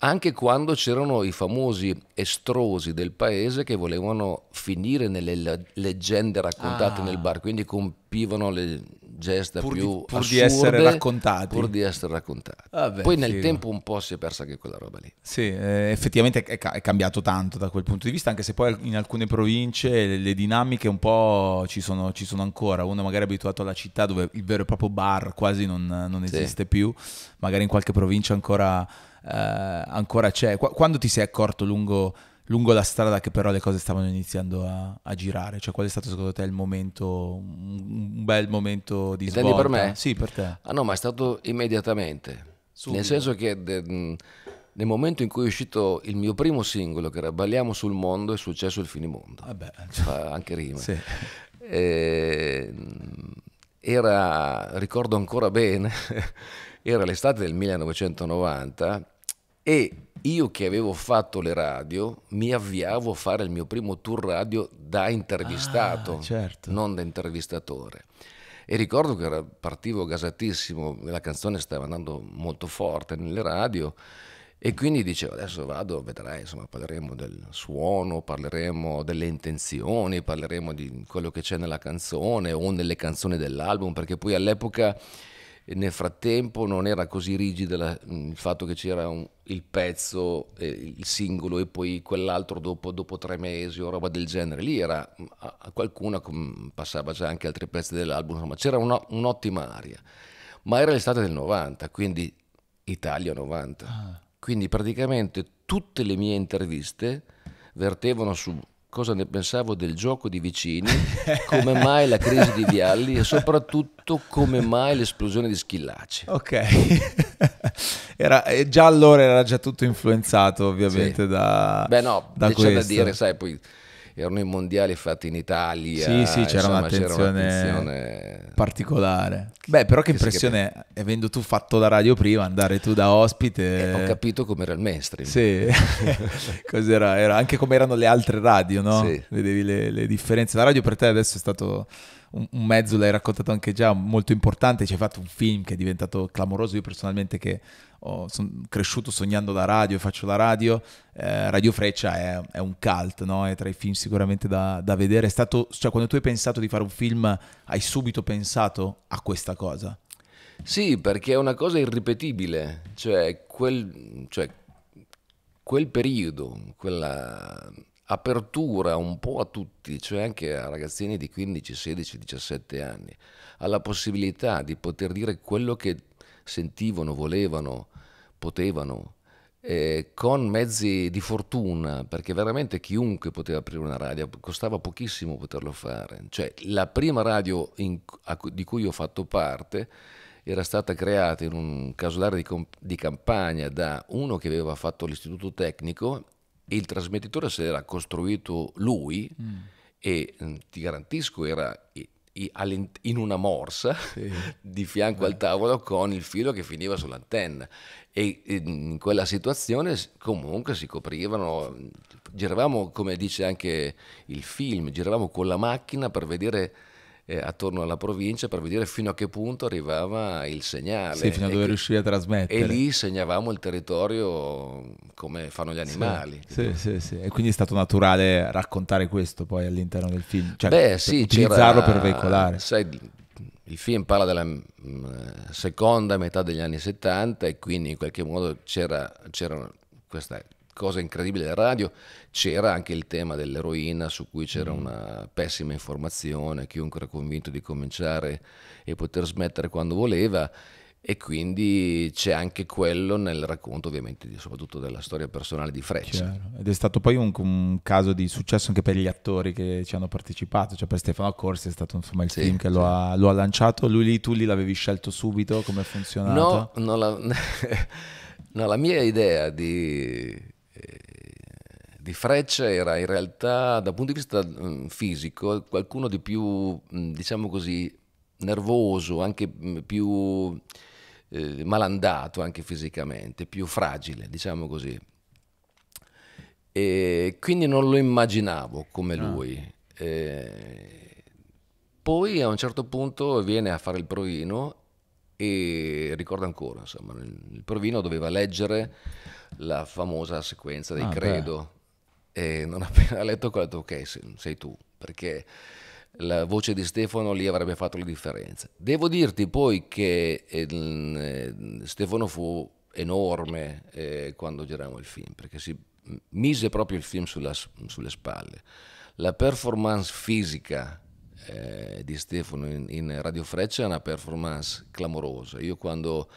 anche quando c'erano i famosi estrosi del paese che volevano finire nelle leggende raccontate ah. nel bar, quindi compivano le, gesta pur più di, pur assurde, di essere raccontati. Pur di essere raccontati. Vabbè, ah, Poi nel figo. tempo un po' si è persa anche quella roba lì. Sì, eh, effettivamente è, è, cambiato tanto da quel punto di vista, anche se poi in alcune province le, le dinamiche un po' ci sono, ci sono, ancora. Uno magari è abituato alla città dove il vero e proprio bar quasi non, non esiste sì. più, magari in qualche provincia ancora, eh, ancora c'è. Qu- quando ti sei accorto lungo lungo la strada che però le cose stavano iniziando a, a girare? Cioè, qual è stato secondo te il momento, un bel momento di svolta? per me? Sì, per te. Ah no, ma è stato immediatamente. Subito. Nel senso che de, nel momento in cui è uscito il mio primo singolo, che era Balliamo sul mondo, è successo il finimondo. Vabbè. Ah, Fa anche rima. Sì. E, ehm, era, ricordo ancora bene, era l'estate del 1990 e io che avevo fatto le radio, mi avviavo a fare il mio primo tour radio da intervistato, ah, certo. non da intervistatore. E ricordo che partivo gasatissimo, la canzone stava andando molto forte nelle radio e quindi dicevo adesso vado, vedrai, insomma parleremo del suono, parleremo delle intenzioni, parleremo di quello che c'è nella canzone o nelle canzoni dell'album, perché poi all'epoca e nel frattempo non era così rigida la, mm, il fatto che c'era un, il pezzo, eh, il singolo e poi quell'altro dopo, dopo, tre mesi o roba del genere. Lì era mm, a, a qualcuna, passava già anche altri pezzi dell'album, insomma c'era una, un'ottima aria. Ma era l'estate del 90, quindi Italia 90. Ah. Quindi praticamente tutte le mie interviste vertevano su cosa ne pensavo del gioco di vicini, come mai la crisi di Vialli e soprattutto come mai l'esplosione di Schillaci. Ok, era, eh, già allora era già tutto influenzato ovviamente sì. da... Beh no, da c'è da dire, sai, poi erano i mondiali fatti in Italia. Sì, sì, c'era, insomma, un'attenzione, c'era un'attenzione particolare. Beh, però che, impressione, capi... avendo tu fatto la radio prima, andare tu da ospite... Eh, ho capito com'era il mainstream. Sì, cos'era, era anche come erano le altre radio, no? Sì. Vedevi le, le differenze. La radio per te adesso è stato un, un mezzo, l'hai raccontato anche già, molto importante, ci hai fatto un film che è diventato clamoroso, io personalmente che oh, sono cresciuto sognando la radio e faccio la radio, eh, Radio Freccia è, è un cult, no? è tra i film sicuramente da, da vedere, è stato, cioè quando tu hai pensato di fare un film hai subito pensato a questa cosa? Sì, perché è una cosa irripetibile, cioè quel, cioè quel periodo, quella, apertura un po' a tutti, cioè anche a ragazzini di 15, 16, 17 anni, alla possibilità di poter dire quello che sentivano, volevano, potevano, eh, con mezzi di fortuna, perché veramente chiunque poteva aprire una radio, costava pochissimo poterlo fare. Cioè, la prima radio in, a, di cui ho fatto parte era stata creata in un casolare di, di campagna da uno che aveva fatto l'istituto tecnico il trasmettitore se l'era costruito lui mm. e mm, ti garantisco era in una morsa sì. di fianco Beh. al eh. tavolo con il filo che finiva sull'antenna e in quella situazione comunque si coprivano mm, giravamo come dice anche il film giravamo con la macchina per vedere eh, attorno alla provincia per vedere fino a che punto arrivava il segnale. Sì, fino a dove riuscivi a trasmettere. E lì segnavamo il territorio come fanno gli animali. Sì, sì, sì, E quindi è stato naturale raccontare questo poi all'interno del film, cioè Beh, sì, utilizzarlo per veicolare. Sai, il film parla della mm, seconda metà degli anni 70 e quindi in qualche modo c'era, c'era questa cosa incredibile della radio, c'era anche il tema dell'eroina su cui c'era mm. una pessima informazione, chiunque era convinto di cominciare e poter smettere quando voleva e quindi c'è anche quello nel racconto ovviamente soprattutto della storia personale di Freccia. Chiaro. Ed è stato poi un, un, caso di successo anche per gli attori che ci hanno partecipato, cioè per Stefano Corsi è stato insomma il sì, team che sì. lo, ha, lo, ha, lanciato, lui lì tu lì l'avevi scelto subito, come è funzionato? No, no, la, no la mia idea di di Freccia era in realtà, dal punto di vista mm, fisico, qualcuno di più, mm, diciamo così, nervoso, anche mm, più eh, malandato, anche fisicamente, più fragile, diciamo così. E quindi non lo immaginavo come ah. lui. E poi a un certo punto viene a fare il provino e ricordo ancora, insomma, il provino doveva leggere la famosa sequenza dei ah, credo. Beh e non appena letto quello ho detto ok sei, sei tu perché la voce di Stefano lì avrebbe fatto la differenza. Devo dirti poi che eh, eh Stefano fu enorme eh, quando girammo il film, perché si mise proprio il film sulla, sulle spalle. La performance fisica eh, di Stefano in, in Radio Freccia è una performance clamorosa. Io quando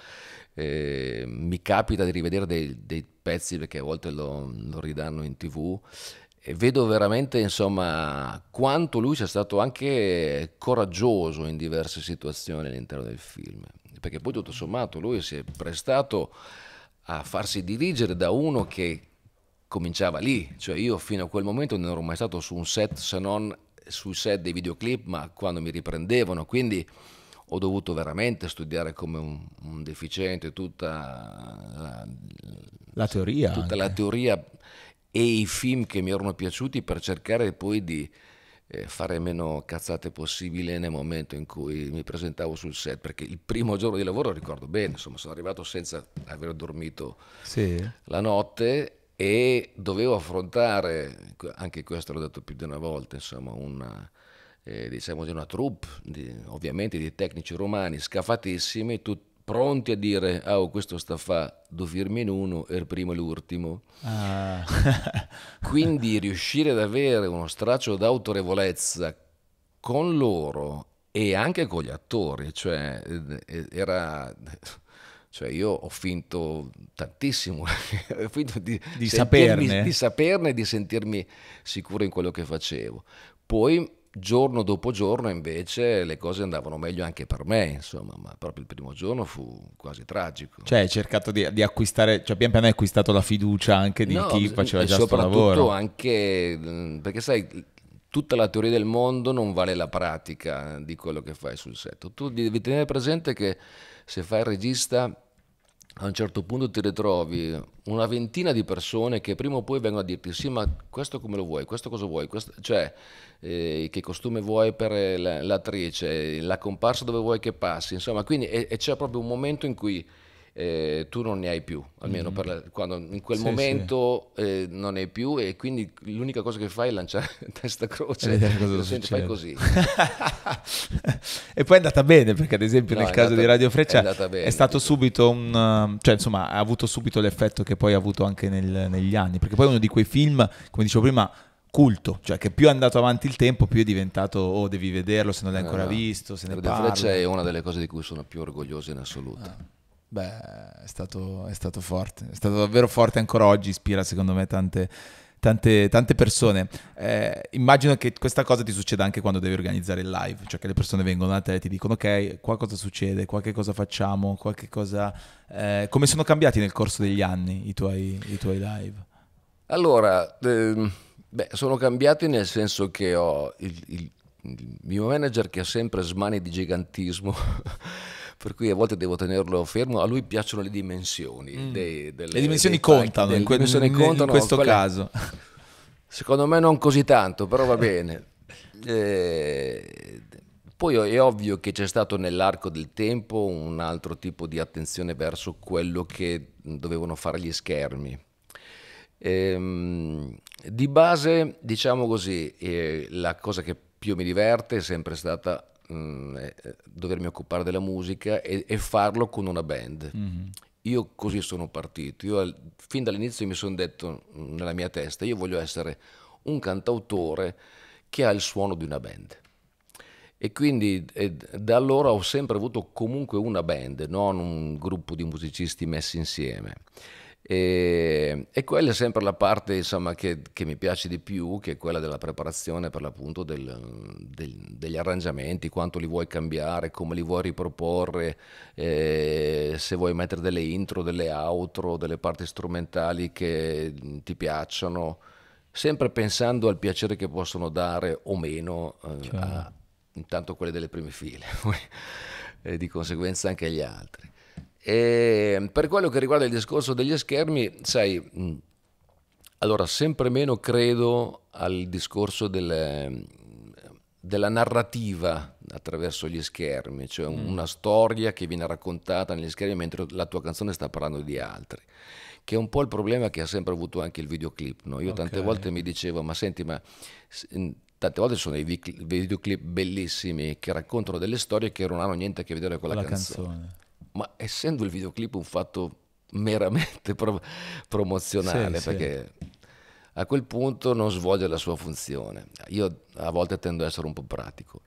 eh, mi capita di rivedere dei, dei pezzi perché a volte lo, lo, ridanno in tv e vedo veramente insomma quanto lui sia stato anche coraggioso in diverse situazioni all'interno del film perché poi tutto sommato lui si è prestato a farsi dirigere da uno che cominciava lì cioè io fino a quel momento non ero mai stato su un set se non sui set dei videoclip ma quando mi riprendevano quindi ho dovuto veramente studiare come un, un deficiente tutta la, la teoria. Tutta anche. la teoria e i film che mi erano piaciuti per cercare poi di eh, fare meno cazzate possibile nel momento in cui mi presentavo sul set, perché il primo giorno di lavoro ricordo bene, insomma sono arrivato senza aver dormito sì. la notte e dovevo affrontare, anche questo l'ho detto più di una volta, insomma una, eh, diciamo di una troupe, di, ovviamente di tecnici romani scafatissimi, tutti pronti a dire ah oh, questo sta a fare, due firme in uno e il primo e l'ultimo ah. quindi riuscire ad avere uno straccio d'autorevolezza con loro e anche con gli attori cioè eh, eh, era cioè io ho finto tantissimo ho finto di, di saperne di saperne e di sentirmi sicuro in quello che facevo poi giorno dopo giorno invece le cose andavano meglio anche per me, insomma, ma proprio il primo giorno fu quasi tragico. Cioè hai cercato di, di acquistare, cioè pian piano hai acquistato la fiducia anche di no, chi faceva già questo lavoro. anche, mm, perché sai, tutta la teoria del mondo non vale la pratica di quello che fai sul set. Tu devi tenere presente che se fai il regista a un certo punto ti ritrovi una ventina di persone che prima o poi vengono a dirti sì ma questo come lo vuoi, questo cosa vuoi, questo, cioè eh, che costume vuoi per l'attrice, la comparsa dove vuoi che passi, insomma, quindi e, e c'è proprio un momento in cui eh, tu non ne hai più, almeno mm. la, quando, in quel sì, momento sì. Eh, non ne hai più e quindi l'unica cosa che fai è lanciare testa croce, cosa senti, fai così. e poi è andata bene perché ad esempio no, nel caso andata, di Radio Freccia è, bene, è stato tutto. subito un... cioè insomma ha avuto subito l'effetto che poi ha avuto anche nel, negli anni, perché poi è uno di quei film, come dicevo prima, culto, cioè che più è andato avanti il tempo, più è diventato oh, devi vederlo se non l'hai eh, ancora no. visto, se ne parla. Freccia è una delle cose di cui sono più orgoglioso in assoluto. Ah. Beh, è stato, è stato forte, è stato davvero forte ancora oggi, ispira secondo me tante, Tante, tante, persone. Eh, immagino che questa cosa ti succeda anche quando devi organizzare il live, cioè che le persone vengono da te e ti dicono ok, qua cosa succede, qua che cosa facciamo, qua che cosa... Eh, come sono cambiati nel corso degli anni i tuoi, i tuoi live? Allora, eh, beh, sono cambiati nel senso che ho il, il, il mio manager che ha sempre smani di gigantismo. per cui a volte devo tenerlo fermo. A lui piacciono le dimensioni. Mm. Dei, delle, le dimensioni contano, dei, in, que- dimensioni in, contano in questo quelle, caso. Secondo me non così tanto, però va bene. Eh, poi è ovvio che c'è stato nell'arco del tempo un altro tipo di attenzione verso quello che dovevano fare gli schermi. Ehm, di base, diciamo così, eh, la cosa che più mi diverte è sempre stata mh, mm, eh, eh, dovermi occupare della musica e, e farlo con una band. Mm-hmm. Io così sono partito, io al, fin dall'inizio mi sono detto mm, nella mia testa, io voglio essere un cantautore che ha il suono di una band. E quindi e eh, da allora ho sempre avuto comunque una band, non un gruppo di musicisti messi insieme. E, e, quella è sempre la parte insomma, che, che, mi piace di più, che è quella della preparazione per l'appunto del, del, degli arrangiamenti, quanto li vuoi cambiare, come li vuoi riproporre, eh, se vuoi mettere delle intro, delle outro, delle parti strumentali che ti piacciono, sempre pensando al piacere che possono dare o meno eh, cioè. a, certo. intanto quelle delle prime file e di conseguenza anche agli altri. E ehm, per quello che riguarda il discorso degli schermi, sai, allora sempre meno credo al discorso del, della narrativa attraverso gli schermi, cioè mm. una storia che viene raccontata negli schermi mentre la tua canzone sta parlando di altri che è un po' il problema che ha sempre avuto anche il videoclip. No? Io okay. tante volte mi dicevo, ma senti, ma tante volte sono dei videoclip bellissimi che raccontano delle storie che non hanno niente a che vedere con la, la canzone. canzone ma essendo il videoclip un fatto meramente pro- promozionale, sì, perché sì. a quel punto non svolge la sua funzione. Io a volte tendo ad essere un po' pratico.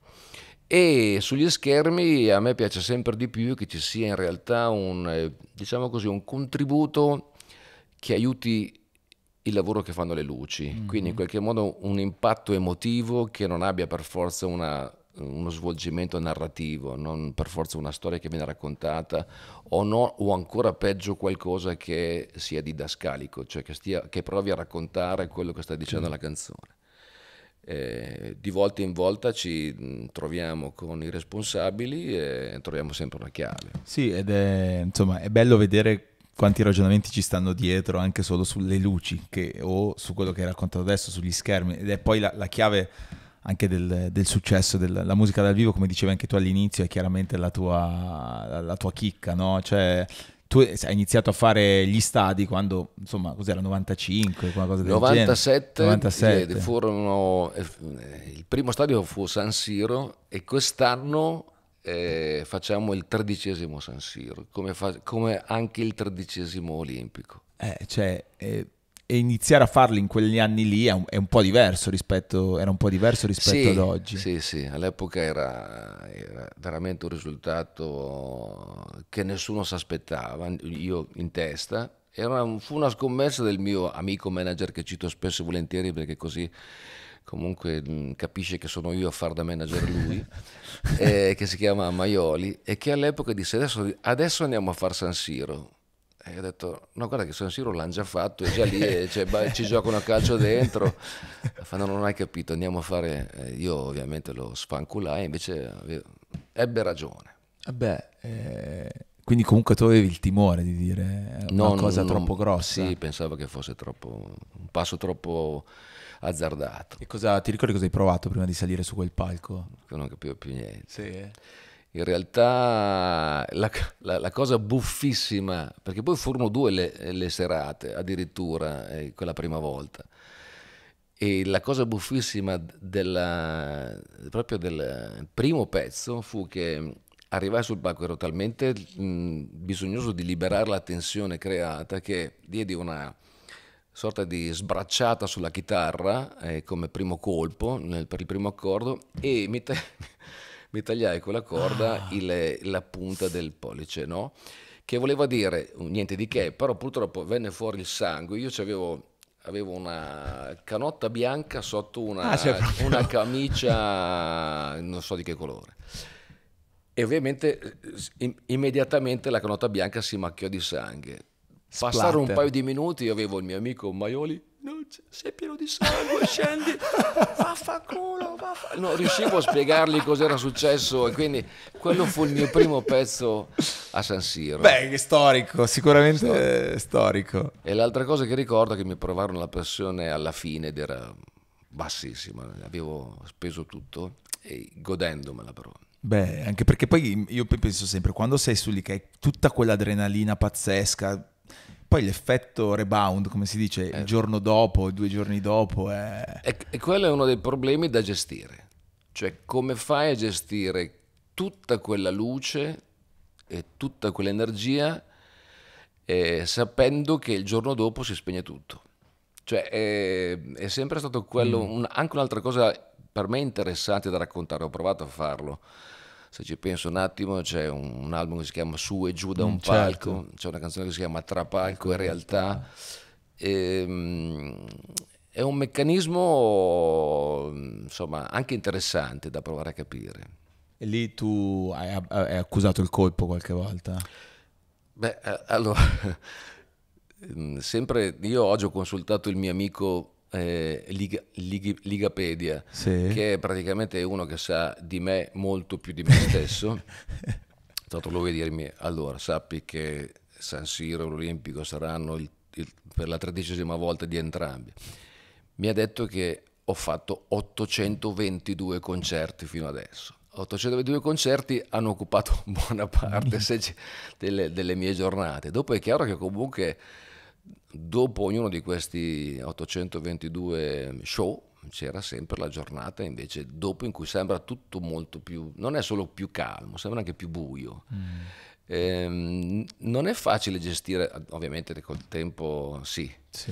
E sugli schermi a me piace sempre di più che ci sia in realtà un, eh, diciamo così, un contributo che aiuti il lavoro che fanno le luci, mm-hmm. quindi in mm-hmm. qualche modo un impatto emotivo che non abbia per forza una uno svolgimento narrativo, non per forza una storia che viene raccontata o, no, o ancora peggio qualcosa che sia didascalico, cioè che, stia, che provi a raccontare quello che sta dicendo mm. la canzone. Eh, di volta in volta ci mm, troviamo con i responsabili e troviamo sempre una chiave. Sì, ed è, insomma, è bello vedere quanti ragionamenti ci stanno dietro anche solo sulle luci che, o su quello che hai raccontato adesso, sugli schermi, ed è poi la, la chiave anche del, del successo della musica dal vivo, come dicevi anche tu all'inizio, è chiaramente la tua, la, la tua chicca, no? Cioè, tu hai iniziato a fare gli stadi quando, insomma, cos'era, 95, qualcosa del 97, genere? 97. Eh, furono, eh, il primo stadio fu San Siro e quest'anno eh, facciamo il tredicesimo San Siro, come, fa, come anche il tredicesimo olimpico. Eh, cioè, eh, e iniziare a farli in quegli anni lì è un, è un po' diverso rispetto, era un po' diverso rispetto sì, ad oggi. Sì, sì, all'epoca era, era veramente un risultato che nessuno si aspettava, io in testa. Una, fu una scommessa del mio amico manager che cito spesso e volentieri perché così comunque mm, capisce che sono io a far da manager lui, eh, che si chiama Maioli e che all'epoca disse adesso, adesso andiamo a far San Siro e ho detto, no guarda che San Siro l'hanno già fatto, è già lì, e eh, cioè, bah, ci giocano a calcio dentro. Fa, no, non hai capito, andiamo a fare... Eh, io ovviamente lo sfanculai, invece eh, ebbe ragione. Beh, eh, quindi comunque tu avevi il timore di dire una non, cosa non, troppo grossa. Sì, pensavo che fosse troppo, un passo troppo azzardato. E cosa, ti ricordi cosa hai provato prima di salire su quel palco? Che non capivo più niente. Sì. Eh in realtà la, la, la, cosa buffissima, perché poi furono due le, le serate addirittura eh, quella prima volta, e la cosa buffissima della, proprio del primo pezzo fu che arrivai sul palco, ero talmente mh, mm, bisognoso di liberare la tensione creata che diedi una sorta di sbracciata sulla chitarra eh, come primo colpo nel, per il primo accordo e mi... Te- mi tagliai con la corda ah. il, la punta del pollice, no? Che voleva dire niente di che, però purtroppo venne fuori il sangue, io avevo, avevo una canotta bianca sotto una, ah, proprio... una camicia non so di che colore. E ovviamente immediatamente la canotta bianca si macchiò di sangue. Splatter. Passarono un paio di minuti, io avevo il mio amico Maioli no, sei pieno di sangue, scendi, vaffanculo, vaffanculo. Non riuscivo a spiegargli cos'era successo e quindi quello fu il mio primo pezzo a San Siro. Beh, storico, sicuramente storico. storico. E l'altra cosa che ricordo è che mi provarono la pressione alla fine ed era bassissima, avevo speso tutto e godendomela però. Beh, anche perché poi io penso sempre, quando sei su lì che hai tutta quell'adrenalina pazzesca, poi l'effetto rebound, come si dice, eh. il giorno dopo, due giorni dopo... È... E, e quello è uno dei problemi da gestire. Cioè come fai a gestire tutta quella luce e tutta quell'energia eh, sapendo che il giorno dopo si spegne tutto. Cioè è, è sempre stato quello, mm. un, anche un'altra cosa per me interessante da raccontare, ho provato a farlo se ci penso un attimo, c'è un, un album che si chiama Su e giù da mm, un certo. palco, c'è una canzone che si chiama Tra palco e realtà. E, ehm, è un meccanismo, insomma, anche interessante da provare a capire. E lì tu hai, hai accusato il colpo qualche volta? Beh, eh, allora, ehm, sempre io oggi ho consultato il mio amico eh, Liga, Liga, Ligapedia, sì. che è praticamente uno che sa di me molto più di me stesso. Tanto lui vuoi dirmi, allora sappi che San Siro e l'Olimpico saranno il, il, per la tredicesima volta di entrambi. Mi ha detto che ho fatto 822 concerti fino adesso. 822 concerti hanno occupato buona parte mm. delle, delle mie giornate. Dopo è chiaro che comunque dopo ognuno di questi 822 show c'era sempre la giornata invece dopo in cui sembra tutto molto più, non è solo più calmo, sembra anche più buio. Mm. Ehm, non è facile gestire, ovviamente col tempo sì, sì.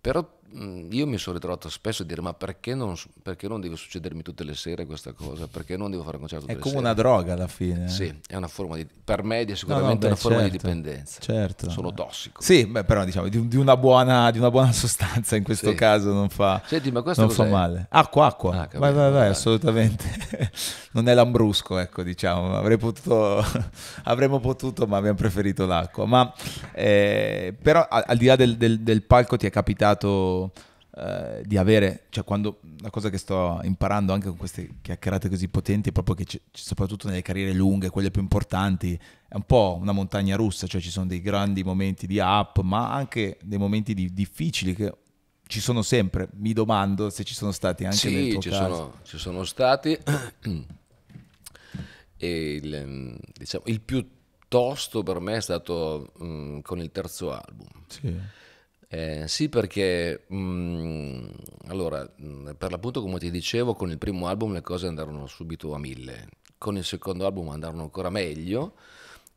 però Mm, io mi sono ritrovato spesso a dire ma perché non, perché non, deve succedermi tutte le sere questa cosa? Perché non devo fare un concerto? È come sere? una droga alla fine. Eh? Sì, è una forma di, per me è sicuramente no, no, beh, una certo, forma di certo, dipendenza. Certo. Sono tossico. Sì, beh, però diciamo di, di, una buona, di, una buona, sostanza in questo sì. caso non fa, Senti, ma non fa male. Acqua, acqua. Ah, vai, vai, vai, assolutamente. non è lambrusco, ecco, diciamo. Avrei potuto, avremmo potuto, ma abbiamo preferito l'acqua. Ma eh, però al, al, di là del, del, del palco ti è capitato eh, di avere, cioè quando la cosa che sto imparando anche con queste chiacchierate così potenti è proprio che c- soprattutto nelle carriere lunghe, quelle più importanti, è un po' una montagna russa, cioè ci sono dei grandi momenti di up, ma anche dei momenti di, difficili che ci sono sempre. Mi domando se ci sono stati anche sì, nel tuo ci caso. Sono, ci sono stati. e il, diciamo, il più tosto per me è stato mh, mm, con il terzo album. Sì eh, sì, perché mh, mm, allora, mm, per l'appunto, come ti dicevo, con il primo album le cose andarono subito a mille, con il secondo album andarono ancora meglio,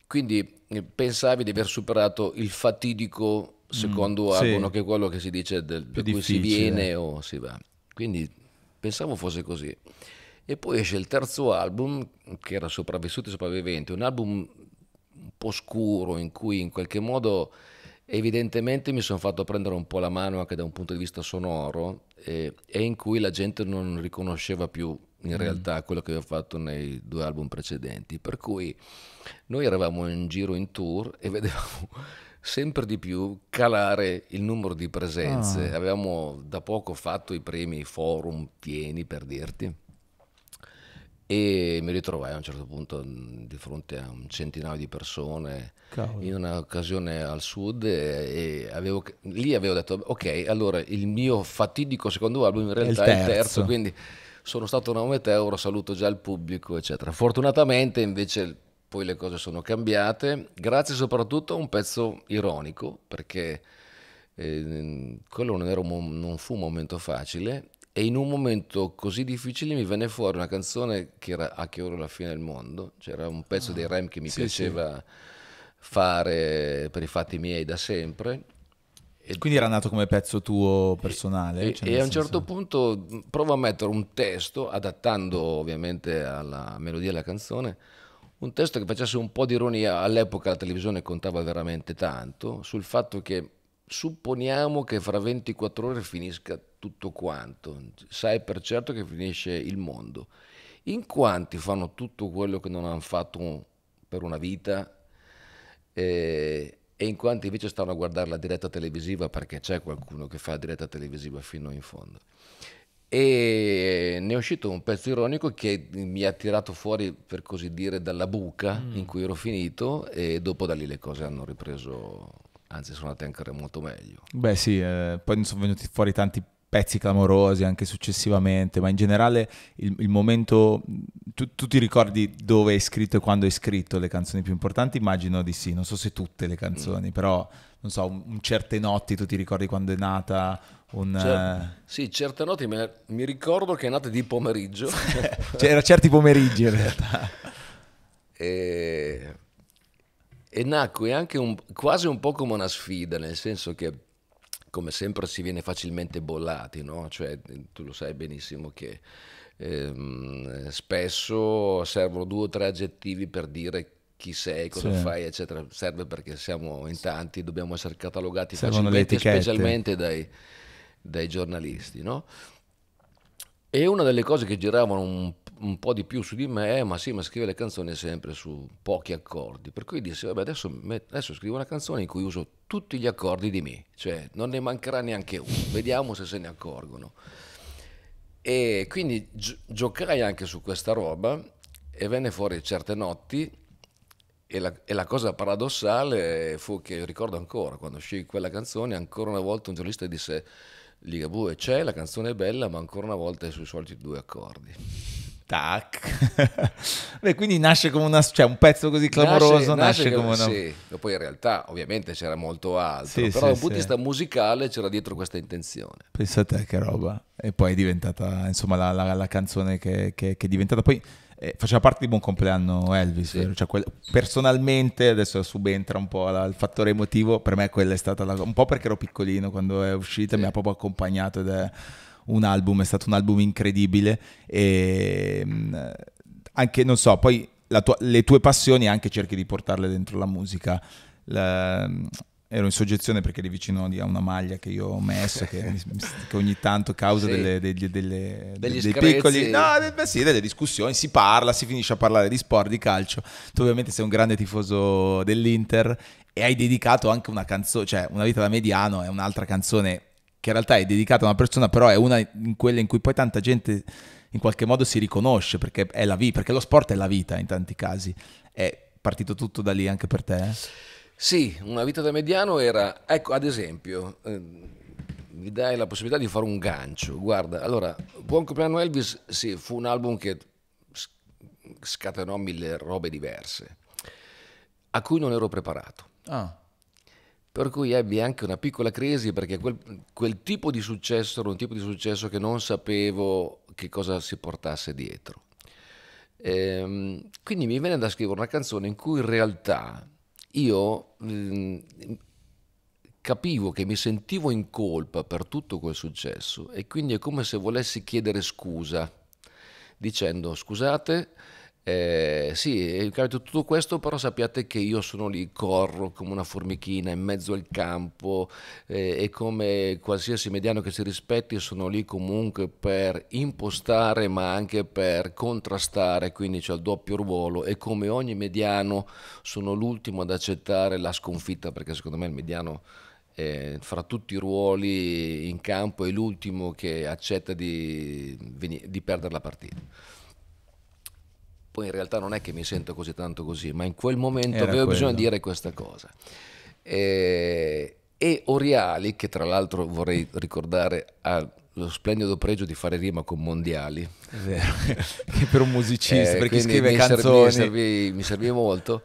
quindi eh, pensavi di aver superato il fatidico mm, secondo mm, album, sì. che è quello che si dice del, Più da cui si viene o si va. Quindi pensavo fosse così. E poi esce il terzo album, che era Sopravvissuti e Sopravviventi, un album un po' scuro in cui in qualche modo evidentemente mi sono fatto prendere un po' la mano anche da un punto di vista sonoro e, e in cui la gente non riconosceva più in mm. realtà quello che avevo fatto nei due album precedenti. Per cui noi eravamo in giro in tour e vedevamo sempre di più calare il numero di presenze. Ah. Avevamo da poco fatto i primi forum pieni per dirti e mi ritrovai a un certo punto mm, di fronte a un centinaio di persone Cavolo. in un'occasione al sud e, avevo, lì avevo detto ok allora il mio fatidico secondo album in realtà è il terzo, è il terzo quindi sono stato un meteoro saluto già il pubblico eccetera fortunatamente invece poi le cose sono cambiate grazie soprattutto a un pezzo ironico perché eh, quello non, un, non fu un momento facile e in un momento così difficile mi venne fuori una canzone che era A che ora la fine del mondo, c'era un pezzo ah, dei Rem che mi sì, piaceva sì. fare per i fatti miei da sempre. E Quindi era nato come pezzo tuo personale? E, cioè e a un certo punto provo a mettere un testo, adattando ovviamente alla melodia della canzone, un testo che facesse un po' di ironia, all'epoca la televisione contava veramente tanto, sul fatto che Supponiamo che fra 24 ore finisca tutto quanto, sai per certo che finisce il mondo. In quanti fanno tutto quello che non hanno fatto per una vita eh, e in quanti invece stanno a guardare la diretta televisiva perché c'è qualcuno che fa diretta televisiva fino in fondo. E ne è uscito un pezzo ironico che mi ha tirato fuori, per così dire, dalla buca mm. in cui ero finito e dopo da lì le cose hanno ripreso anzi sono suonate anche molto meglio. Beh sì, eh, poi sono venuti fuori tanti pezzi clamorosi anche successivamente, ma in generale il, il momento, tu, tu, ti ricordi dove hai scritto e quando hai scritto le canzoni più importanti? Immagino di sì, non so se tutte le canzoni, mm. però non so, un, un, certe notti tu ti ricordi quando è nata un... Cioè, sì, certe notti me, mi ricordo che è nata di pomeriggio. Cioè, era certi pomeriggi in realtà. e e nacque anche un, quasi un po' come una sfida, nel senso che come sempre si viene facilmente bollati, no? cioè, tu lo sai benissimo che ehm, spesso servono due o tre aggettivi per dire chi sei, cosa sì. fai, eccetera. Serve perché siamo in tanti, dobbiamo essere catalogati Servono facilmente, specialmente dai, dai giornalisti, no? E una delle cose che giravano un un po' di più su di me, ma sì, ma scrive le canzoni sempre su pochi accordi. Per cui disse, vabbè, adesso, adesso scrivo una canzone in cui uso tutti gli accordi di me, cioè non ne mancherà neanche uno, vediamo se se ne accorgono. E quindi gi- giocai anche su questa roba e venne fuori certe notti e la, e la, cosa paradossale fu che ricordo ancora, quando uscì quella canzone, ancora una volta un giornalista disse Ligabue c'è, la canzone è bella, ma ancora una volta è sui soliti due accordi. Tac. Beh, quindi nasce come una, cioè un pezzo così clamoroso, nasce, nasce, nasce come una... Sì, poi in realtà ovviamente c'era molto altro, sì, però sì, dal punto di vista musicale c'era dietro questa intenzione. Pensate che roba. E poi è diventata insomma la, la, la canzone che, che, che, è diventata poi... Eh, faceva parte di Buon Compleanno Elvis, sì. cioè, quel, personalmente adesso subentra un po' al fattore emotivo, per me quella è stata la, un po' perché ero piccolino quando è uscita, mi ha proprio accompagnato ed è un album, è stato un album incredibile e mm, anche, non so, poi tua, le tue passioni anche cerchi di portarle dentro la musica. La, mm, ero in soggezione perché eri vicino a una maglia che io ho messo che, che ogni tanto causa sì. delle, delle, delle, degli dei piccoli no, eh, beh, sì, delle discussioni si parla si finisce a parlare di sport di calcio tu ovviamente sei un grande tifoso dell'Inter e hai dedicato anche una canzone cioè una vita da mediano è un'altra canzone che in realtà è dedicata a una persona, però è una in quelle in cui poi tanta gente in qualche modo si riconosce, perché è la vita, perché lo sport è la vita in tanti casi. È partito tutto da lì anche per te? Eh? Sì, una vita da mediano era, ecco ad esempio, eh, mi dai la possibilità di fare un gancio, guarda, allora, Buon compleanno Elvis, sì, fu un album che scatenò mille robe diverse, a cui non ero preparato. Ah per cui ebbi anche una piccola crisi perché quel, quel, tipo di successo era un tipo di successo che non sapevo che cosa si portasse dietro. Ehm, quindi mi viene da scrivere una canzone in cui in realtà io mh, mm, capivo che mi sentivo in colpa per tutto quel successo e quindi è come se volessi chiedere scusa dicendo scusate eh, sì, è eh, capito tutto questo, però sappiate che io sono lì, corro come una formichina in mezzo al campo eh, e come qualsiasi mediano che si rispetti sono lì comunque per impostare ma anche per contrastare, quindi c'è il doppio ruolo e come ogni mediano sono l'ultimo ad accettare la sconfitta perché secondo me il mediano eh, fra tutti i ruoli in campo è l'ultimo che accetta di, di perdere la partita poi in realtà non è che mi sento così tanto così, ma in quel momento Era avevo quello. bisogno di dire questa cosa. E, eh, e Oriali, che tra l'altro vorrei ricordare ha lo splendido pregio di fare rima con mondiali. che per un musicista, eh, perché scrive mi canzoni. Servì, mi servì molto.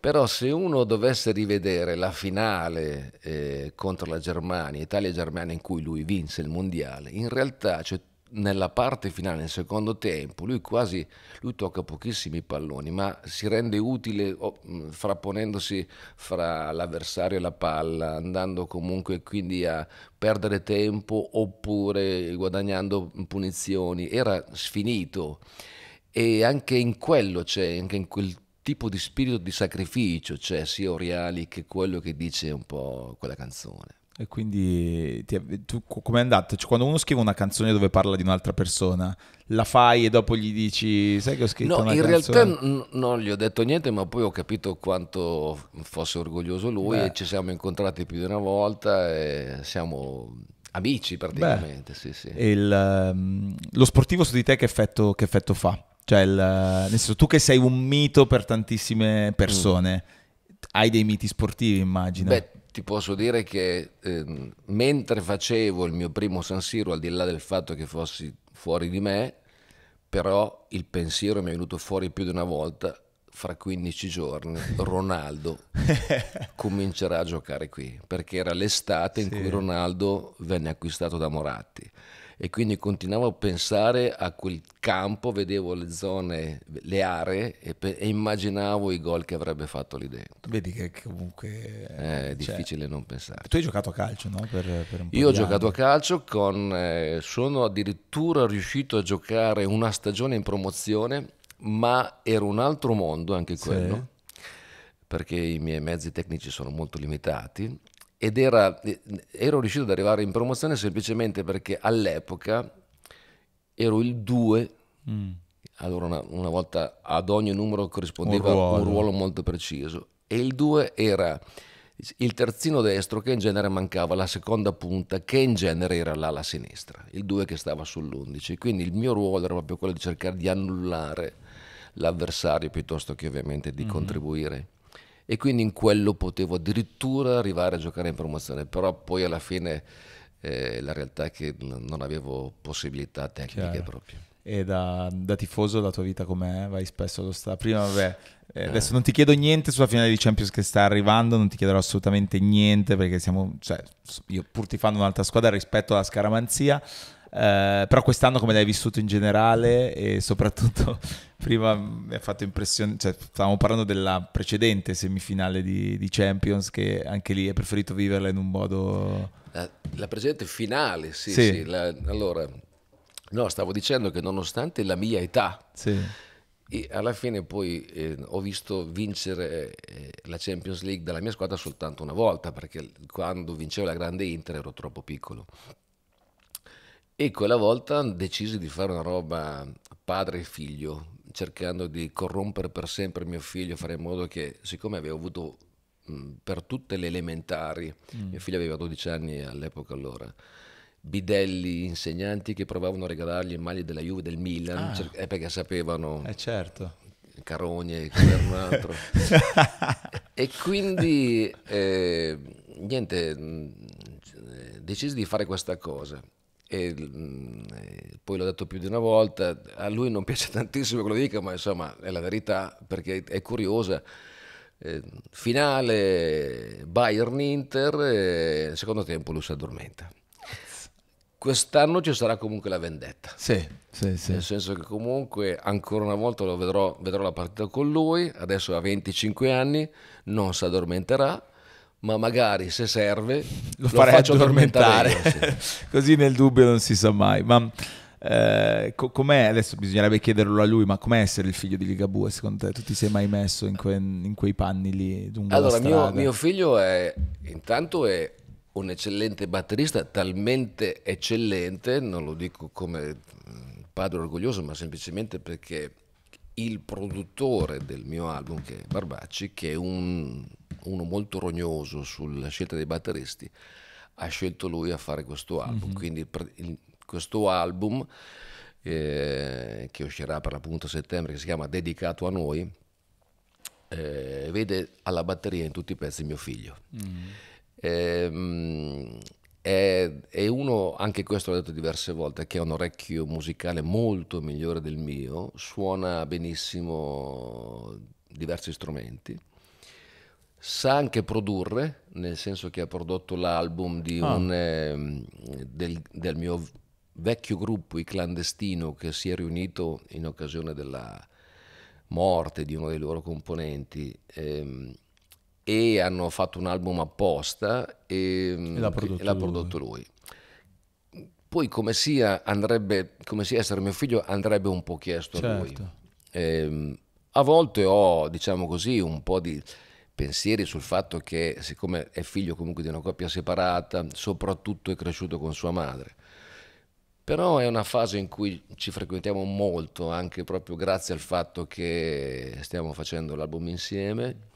Però se uno dovesse rivedere la finale eh, contro la Germania, Italia-Germania in cui lui vinse il mondiale, in realtà c'è nella parte finale, nel secondo tempo, lui quasi lui tocca pochissimi palloni, ma si rende utile mm, frapponendosi fra l'avversario e la palla, andando comunque quindi a perdere tempo oppure guadagnando punizioni. Era sfinito e anche in quello c'è, anche in quel tipo di spirito di sacrificio c'è sia Oriali che quello che dice un po' quella canzone. E quindi ti, tu com'è andato? Cioè, quando uno scrive una canzone dove parla di un'altra persona, la fai e dopo gli dici, sai che ho scritto no, una in canzone? in realtà n- non gli ho detto niente, ma poi ho capito quanto fosse orgoglioso lui Beh. e ci siamo incontrati più di una volta e siamo amici praticamente. Beh. Sì, sì. Il, um, lo sportivo su di te che effetto, che effetto fa? Cioè, il, nel senso, tu che sei un mito per tantissime persone. Mm hai dei miti sportivi, immagino. Beh, ti posso dire che eh, mentre facevo il mio primo San Siro, al di là del fatto che fossi fuori di me, però il pensiero mi è venuto fuori più di una volta, fra 15 giorni Ronaldo comincerà a giocare qui, perché era l'estate in sì. cui Ronaldo venne acquistato da Moratti e quindi continuavo a pensare a quel campo, vedevo le zone, le aree e, pe- e immaginavo i gol che avrebbe fatto lì dentro. Vedi che comunque... Eh, è cioè, difficile non pensare. Tu hai giocato a calcio, no? Per, per Io ho giocato anni. a calcio, con, eh, sono addirittura riuscito a giocare una stagione in promozione, ma era un altro mondo anche quello. Sì perché i miei mezzi tecnici sono molto limitati ed era, eh, ero riuscito ad arrivare in promozione semplicemente perché all'epoca ero il 2. Mm. Allora una, una, volta ad ogni numero corrispondeva un ruolo, un ruolo molto preciso e il 2 era il terzino destro che in genere mancava la seconda punta che in genere era l'ala sinistra, il 2 che stava sull'11, quindi il mio ruolo era proprio quello di cercare di annullare l'avversario piuttosto che ovviamente di mm-hmm. contribuire e quindi in quello potevo addirittura arrivare a giocare in promozione, però poi alla fine eh, la realtà è che non avevo possibilità tecniche Chiaro. proprio. E da, da, tifoso la tua vita com'è? Vai spesso allo stadio? Prima, vabbè, eh, eh, adesso non ti chiedo niente sulla finale di Champions che sta arrivando, non ti chiederò assolutamente niente perché siamo, cioè, io pur ti fanno un'altra squadra rispetto alla scaramanzia, eh, però quest'anno come l'hai vissuto in generale e soprattutto prima mi ha fatto impressione, cioè stavamo parlando della precedente semifinale di, di Champions che anche lì hai preferito viverla in un modo... La, la precedente finale, sì, sì. sì la, allora, no, stavo dicendo che nonostante la mia età... Sì. E alla fine poi eh, ho visto vincere eh, la Champions League dalla mia squadra soltanto una volta perché quando vincevo la grande Inter ero troppo piccolo. E quella volta decisi di fare una roba padre e figlio, cercando di corrompere per sempre mio figlio, fare in modo che, siccome avevo avuto mh, per tutte le elementari, mm. mio figlio aveva 12 anni all'epoca allora, bidelli, insegnanti che provavano a regalargli maglie della Juve del Milan, ah. cer- eh, perché sapevano... Eh certo. Carogne, un altro. e quindi, eh, niente, eh, decisi di fare questa cosa e, mm, poi l'ho detto più di una volta, a lui non piace tantissimo che lo dica, ma insomma è la verità perché è curiosa. Eh, finale Bayern-Inter, secondo tempo lui si addormenta. Quest'anno ci sarà comunque la vendetta. Sì, sì, sì. Nel senso che comunque ancora una volta lo vedrò, vedrò la partita con lui, adesso ha 25 anni, non si addormenterà, ma magari se serve lo, lo farei addormentare, addormentare così nel dubbio non si sa mai. Ma eh, com'è, adesso bisognerebbe chiederlo a lui, ma com'è essere il figlio di Ligabue secondo te? Tu ti sei mai messo in, que- in quei panni lì? Allora, mio, mio, figlio è intanto è un eccellente batterista, talmente eccellente, non lo dico come mm, padre orgoglioso, ma semplicemente perché il produttore del mio album, che è Barbacci, che è un uno molto rognoso sulla scelta dei batteristi, ha scelto lui a fare questo album. Mm-hmm. Quindi il, questo album eh, che uscirà per l'appunto a settembre, che si chiama Dedicato a noi, eh, vede alla batteria in tutti i pezzi mio figlio. Mm-hmm. Eh, è, è, uno, anche questo l'ho detto diverse volte, che ha un orecchio musicale molto migliore del mio, suona benissimo diversi strumenti sa anche produrre, nel senso che ha prodotto l'album ah. un, eh, del, del, mio vecchio gruppo, I Clandestino, che si è riunito in occasione della morte di uno dei loro componenti. Ehm, e hanno fatto un album apposta e, ehm, e l'ha prodotto, e l'ha prodotto lui. lui. Poi come sia, andrebbe, come sia essere mio figlio andrebbe un po' chiesto certo. a lui. Certo. Ehm, a volte ho, diciamo così, un po' di pensieri sul fatto che, siccome è figlio comunque di una coppia separata, soprattutto è cresciuto con sua madre. Però è una fase in cui ci frequentiamo molto, anche proprio grazie al fatto che stiamo facendo l'album insieme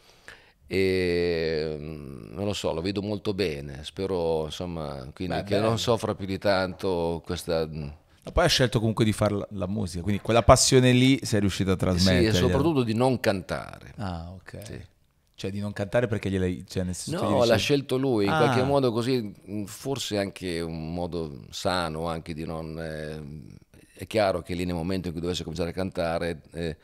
e mm, non lo so, lo vedo molto bene, spero insomma quindi Beh, che bene. non soffra più di tanto questa... Mm, Ma poi ha scelto comunque di fare la, musica, quindi quella passione lì sei riuscita a trasmettere. Sì, e soprattutto di non cantare. Ah, ok. Sì. Cioè di non cantare perché gliel'hai... Cioè nel senso no, l'ha scelto lui, in ah. qualche modo così, mm, forse anche un modo sano anche di non... Eh, è chiaro che lì nel momento in cui dovesse cominciare a cantare eh,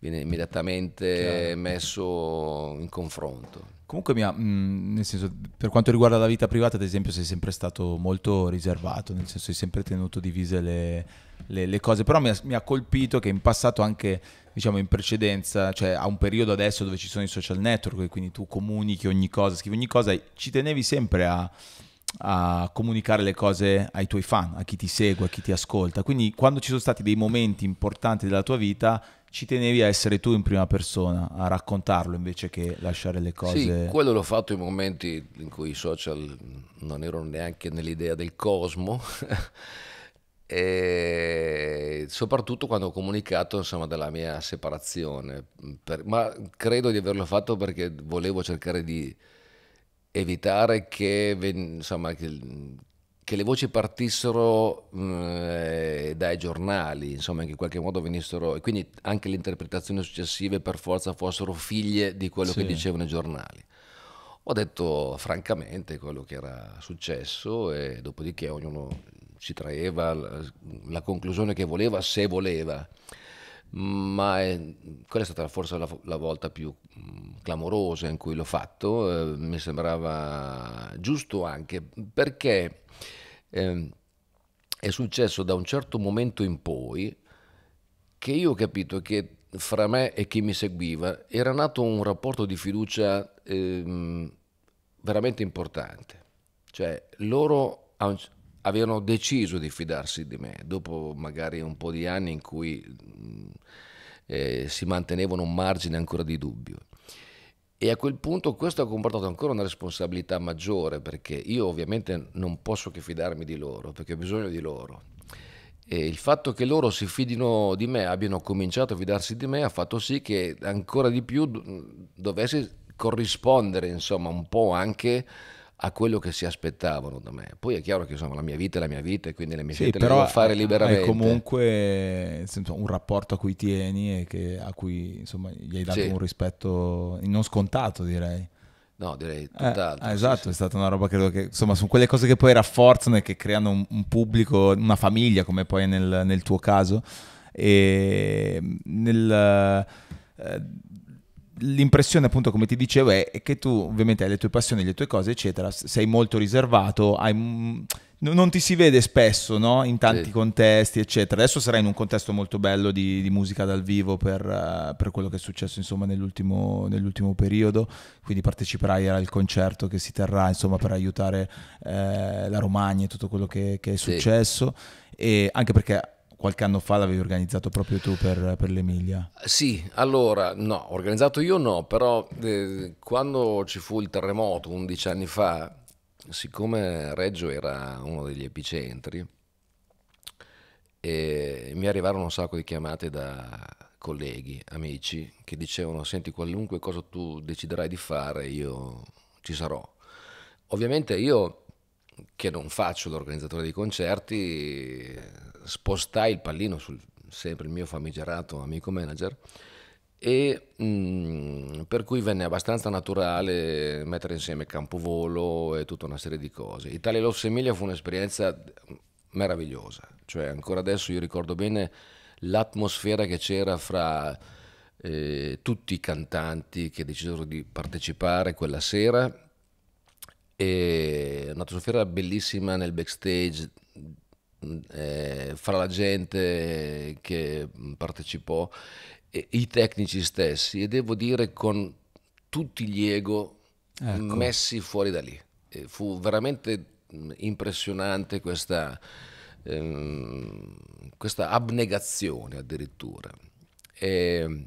viene immediatamente chiaro. messo in confronto. Comunque, mia, mh, mm, nel senso, per quanto riguarda la vita privata, ad esempio, sei sempre stato molto riservato, nel senso hai sempre tenuto divise le le, le cose, però mi ha, mi ha, colpito che in passato anche diciamo in precedenza, cioè a un periodo adesso dove ci sono i social network e quindi tu comunichi ogni cosa, scrivi ogni cosa, ci tenevi sempre a, a comunicare le cose ai tuoi fan, a chi ti segue, a chi ti ascolta. Quindi quando ci sono stati dei momenti importanti della tua vita, ci tenevi a essere tu in prima persona, a raccontarlo invece che lasciare le cose. Sì, quello l'ho fatto in momenti in cui i social non erano neanche nell'idea del cosmo. e soprattutto quando ho comunicato insomma, della mia separazione, mm, per, ma credo di averlo fatto perché volevo cercare di evitare che, insomma, che, che le voci partissero mm, eh, dai giornali, insomma, che in qualche modo venissero, e quindi anche le interpretazioni successive per forza fossero figlie di quello sì. che dicevano i giornali. Ho detto francamente quello che era successo e dopodiché ognuno si traeva la, la conclusione che voleva, se voleva ma è, quella è stata forse la, la, volta più mm, clamorosa in cui l'ho fatto, eh, mi sembrava giusto anche perché eh, è successo da un certo momento in poi che io ho capito che fra me e chi mi seguiva era nato un rapporto di fiducia eh, veramente importante, cioè loro avevano deciso di fidarsi di me dopo magari un po' di anni in cui eh, si mantenevano un margine ancora di dubbio. E a quel punto questo ha comportato ancora una responsabilità maggiore perché io ovviamente non posso che fidarmi di loro perché ho bisogno di loro. E il fatto che loro si fidino di me, abbiano cominciato a fidarsi di me, ha fatto sì che ancora di più dovessi corrispondere insomma un po' anche a quello che si aspettavano da me. Poi è chiaro che insomma, la mia vita è la mia vita e quindi le mie sì, scelte le devo fare liberamente. È comunque senso, un rapporto a cui tieni e che, a cui insomma, gli hai dato sì. un rispetto non scontato direi. No, direi eh, tutt'altro. Eh, esatto, sì, è stata una roba credo che, insomma, sono quelle cose che poi rafforzano e che creano un, un pubblico, una famiglia, come poi nel, nel tuo caso. E nel... Eh, l'impressione appunto come ti dicevo è, è che tu ovviamente hai le tue passioni, le tue cose eccetera, sei molto riservato, hai non ti si vede spesso no? in tanti sì. contesti, eccetera. Adesso sarai in un contesto molto bello di, di musica dal vivo per, uh, per, quello che è successo insomma, nell'ultimo, nell'ultimo, periodo, quindi parteciperai al concerto che si terrà insomma, per aiutare eh, la Romagna e tutto quello che, che è successo, sì. e anche perché qualche anno fa l'avevi organizzato proprio tu per, per l'Emilia? Sì, allora no, organizzato io no, però eh, quando ci fu il terremoto 11 anni fa, siccome Reggio era uno degli epicentri, eh, mi arrivarono un sacco di chiamate da colleghi, amici, che dicevano senti qualunque cosa tu deciderai di fare io ci sarò. Ovviamente io che non faccio l'organizzatore dei concerti spostai il pallino sul sempre il mio famigerato amico manager e mh, mm, per cui venne abbastanza naturale mettere insieme Campovolo e tutta una serie di cose. Italia Los Emilia fu un'esperienza meravigliosa, cioè ancora adesso io ricordo bene l'atmosfera che c'era fra eh, tutti i cantanti che decisero di partecipare quella sera e un'atmosfera bellissima nel backstage eh, fra la gente che partecipò, e, i tecnici stessi e devo dire con tutti gli ego ecco. messi fuori da lì. E fu veramente impressionante questa, ehm, questa abnegazione addirittura. E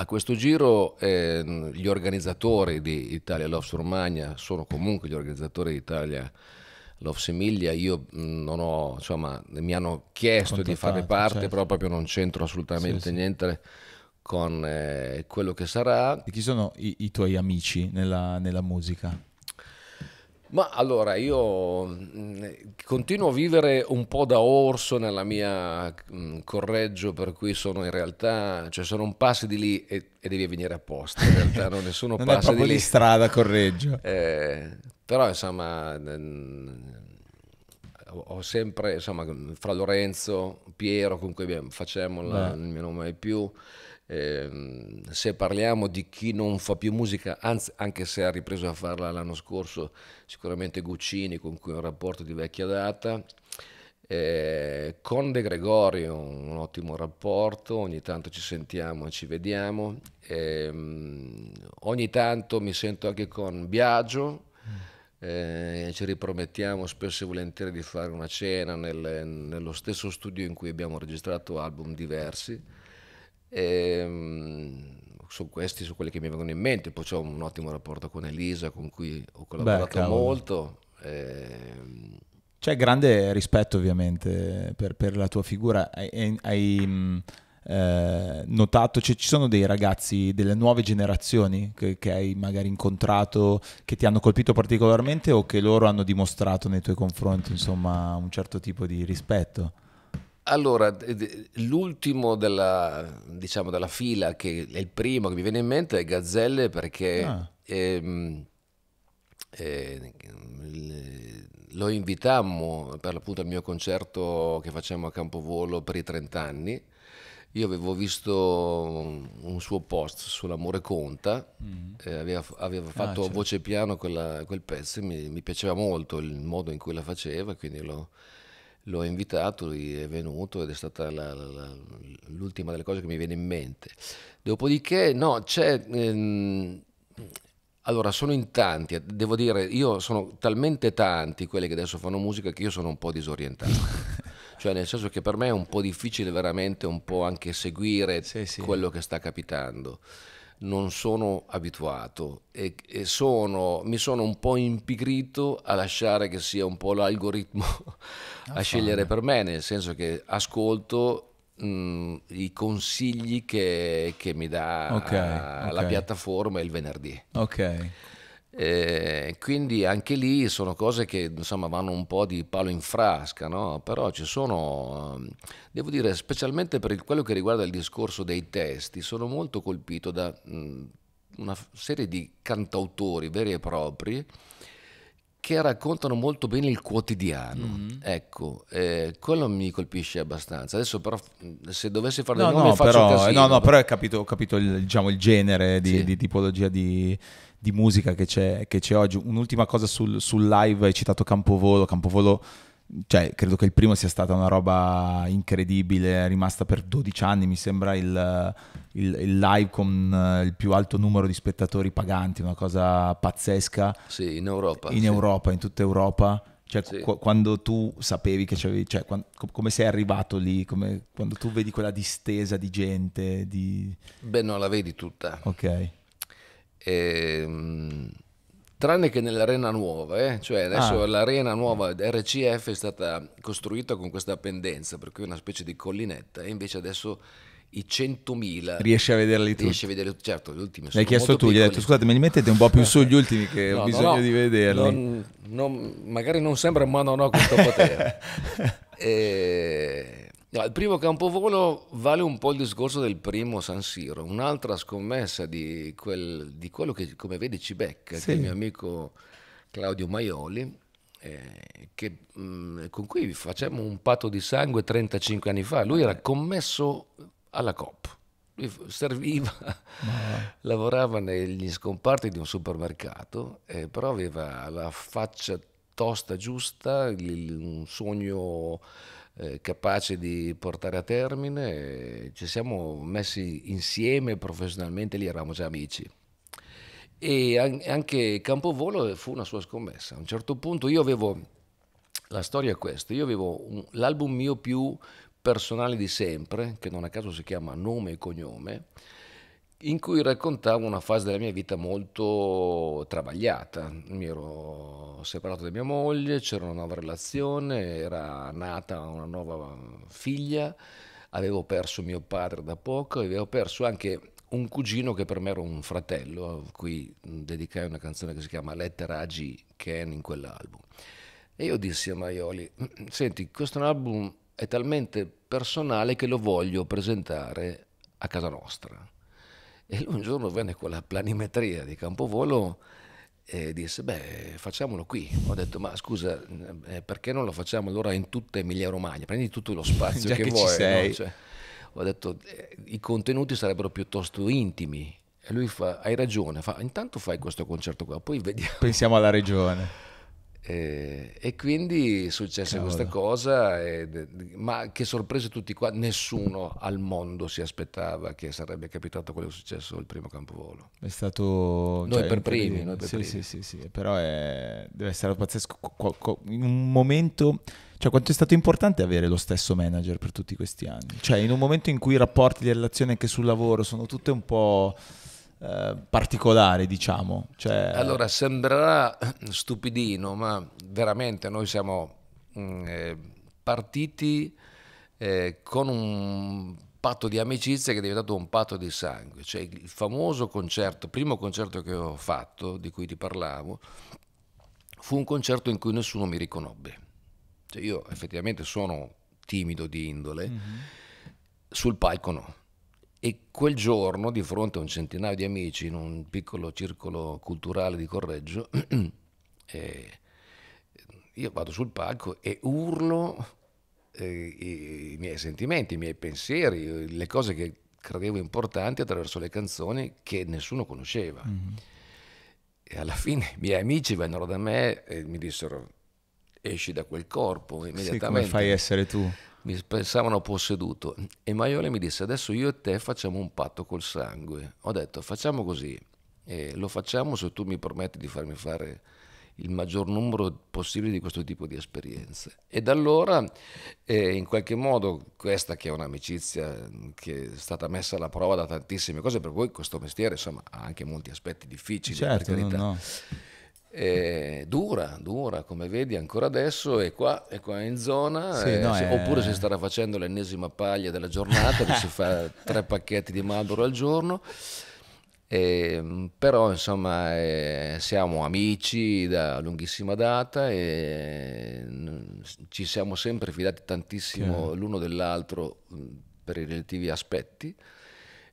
a questo giro eh, gli organizzatori di Italia Loves Romagna sono comunque gli organizzatori di Italia Love Semilia, io mm, non ho, insomma, mi hanno chiesto di farne parte, certo. però proprio non c'entro assolutamente sì, niente sì. con eh, quello che sarà. E chi sono i, i tuoi amici nella, nella musica? Ma allora io mm, continuo a vivere un po' da orso nella mia mm, correggio, per cui sono in realtà, cioè sono un passo di lì e, e devi venire apposta, in realtà non ne sono non passi di lì. strada correggio. Eh, però insomma ho sempre, insomma, fra Lorenzo, Piero, con cui facciamo la, il mio nome è più, eh, se parliamo di chi non fa più musica, anzi, anche se ha ripreso a farla l'anno scorso, sicuramente Guccini, con cui ho un rapporto di vecchia data, eh, con De Gregorio un ottimo rapporto, ogni tanto ci sentiamo e ci vediamo, eh, ogni tanto mi sento anche con Biagio, eh, ci ripromettiamo spesso e volentieri di fare una cena nel, nello stesso studio in cui abbiamo registrato album diversi. E, ehm, su questi, su quelli che mi vengono in mente, poi ho un ottimo rapporto con Elisa con cui ho collaborato Beh, molto. E... Ehm. C'è grande rispetto ovviamente per, per la tua figura. Hai, hai, eh, notato, cioè, ci sono dei ragazzi delle nuove generazioni che, che, hai magari incontrato, che ti hanno colpito particolarmente o che loro hanno dimostrato nei tuoi confronti, insomma, un certo tipo di rispetto? Allora, l'ultimo della, diciamo, della fila, che è il primo che mi viene in mente, è Gazzelle, perché ah. ehm, eh, lo invitammo per l'appunto al mio concerto che facciamo a Campovolo per i 30 anni io avevo visto un suo post sull'amore conta, mm. eh, aveva, aveva, ah, fatto ah, certo. voce piano quella, quel pezzo e mi, mi, piaceva molto il modo in cui la faceva, quindi l'ho, l'ho invitato, è venuto ed è stata la, la, la, l'ultima delle cose che mi viene in mente. Dopodiché, no, c'è... Ehm, allora, sono in tanti, devo dire, io sono talmente tanti quelli che adesso fanno musica che io sono un po' disorientato. Cioè, nel senso che per me è un po' difficile veramente un po' anche seguire sì, sì. quello che sta capitando. Non sono abituato e, e sono, mi sono un po' impigrito a lasciare che sia un po' l'algoritmo ah, a scegliere per me, nel senso che ascolto Mm, i consigli che, che mi dà okay, okay. la piattaforma il venerdì. Ok, eh, quindi anche lì sono cose che insomma, vanno un po' di palo in frasca, no? però ci sono, ehm, devo dire, specialmente per quello che riguarda il discorso dei testi, sono molto colpito da mh, una serie di cantautori veri e propri che raccontano molto bene il quotidiano. Mm -hmm. Ecco, eh, quello mi colpisce abbastanza. Adesso però se dovessi fare no, dei nomi no, faccio però, casino, eh, No, no, però, però capito, ho capito, il, diciamo, il genere di, sì. di tipologia di di musica che c'è, che c'è oggi. Un'ultima cosa sul, sul, live, hai citato Campovolo, Campovolo cioè, credo che il primo sia stata una roba incredibile, è rimasta per 12 anni, mi sembra il, il, il live con eh, il più alto numero di spettatori paganti, una cosa pazzesca. Sì, in Europa. In sì. Europa, in tutta Europa. Cioè, sì. qu- quando tu sapevi che c'avevi, cioè, quando, com- come sei arrivato lì, come, quando tu vedi quella distesa di gente, di... Beh, non la vedi tutta. Ok. E, ehm, tranne che nell'arena nuova, eh? cioè adesso ah. l'arena nuova RCF è stata costruita con questa pendenza, per cui è una specie di collinetta, e invece adesso i 100.000 riesci a vederli tutti riesci a vedere certo gli ultimi l'hai chiesto tu gli hai detto scusate me li mettete un po' più sugli ultimi che no, ho bisogno no, no, di vederli non, non, magari non sembra ma non ho questo potere e eh, No, il primo campovolo vale un po' il discorso del primo San Siro, un'altra scommessa di, quel, di quello che come vedi ci becca, sì. il mio amico Claudio Maioli, eh, che, mh, mm, con cui facciamo un patto di sangue 35 anni fa, lui era eh. commesso alla COP, lui serviva, Ma... lavorava negli scomparti di un supermercato, eh, però aveva la faccia tosta giusta, il, un sogno eh, capace di portare a termine, ci siamo messi insieme professionalmente, lì eravamo già amici. E anche Campovolo fu una sua scommessa. A un certo punto io avevo, la storia è questa, io avevo l'album mio più personale di sempre, che non a caso si chiama Nome e Cognome, in cui raccontavo una fase della mia vita molto travagliata. Mi ero separato da mia moglie, c'era una nuova relazione, era nata una nuova figlia, avevo perso mio padre da poco, avevo perso anche un cugino che per me era un fratello, a cui dedicai una canzone che si chiama Lettera a G, che in quell'album. E io dissi a Maioli, senti, questo album è talmente personale che lo voglio presentare a casa nostra e lui un giorno venne con la planimetria di Campovolo e disse, beh, facciamolo qui. Ho detto, ma scusa, eh, perché non lo facciamo allora in tutta Emilia Romagna? Prendi tutto lo spazio che, che vuoi. No? Cioè, ho detto, eh, i contenuti sarebbero piuttosto intimi. E lui fa, hai ragione, fa, intanto fai questo concerto qua, poi vediamo. Pensiamo alla regione. E, eh, e quindi successe Cavolo. questa cosa, e, ma che sorprese tutti qua, nessuno al mondo si aspettava che sarebbe capitato quello che è successo al primo campovolo. È stato... Noi cioè, per primi, noi per sì, primi. Sì, sì, sì, però è, deve essere pazzesco. In un momento... Cioè, quanto è stato importante avere lo stesso manager per tutti questi anni? Cioè, in un momento in cui i rapporti di relazione anche sul lavoro sono tutte un po' eh, particolare, diciamo. Cioè... Allora, sembrerà stupidino, ma veramente noi siamo mh, mm, eh, partiti eh, con un patto di amicizia che è diventato un patto di sangue. Cioè, il famoso concerto, primo concerto che ho fatto, di cui ti parlavo, fu un concerto in cui nessuno mi riconobbe. Cioè, io effettivamente sono timido di indole, mm-hmm. sul palco no e quel giorno, di fronte a un centinaio di amici in un piccolo circolo culturale di Correggio, eh, io vado sul palco e urlo eh, i, i miei sentimenti, i miei pensieri, le cose che credevo importanti attraverso le canzoni che nessuno conosceva. Mm-hmm. E alla fine i miei amici vennero da me e mi dissero esci da quel corpo immediatamente. Sì, come fai a essere tu? mi pensavano posseduto. E Maiole mi disse, adesso io e te facciamo un patto col sangue. Ho detto, facciamo così, eh, lo facciamo se tu mi prometti di farmi fare il maggior numero possibile di questo tipo di esperienze. E da allora, eh, in qualche modo, questa che è un'amicizia che è stata messa alla prova da tantissime cose, per cui questo mestiere insomma, ha anche molti aspetti difficili, certo, per carità. No, no. E dura, dura, come vedi ancora adesso è qua, è qua in zona, sì, eh, no, se, è... oppure si starà facendo l'ennesima paglia della giornata, che si fa tre pacchetti di Marlboro al giorno. E, ehm, però insomma eh, siamo amici da lunghissima data e mm, ci siamo sempre fidati tantissimo sì. l'uno dell'altro mm, per i relativi aspetti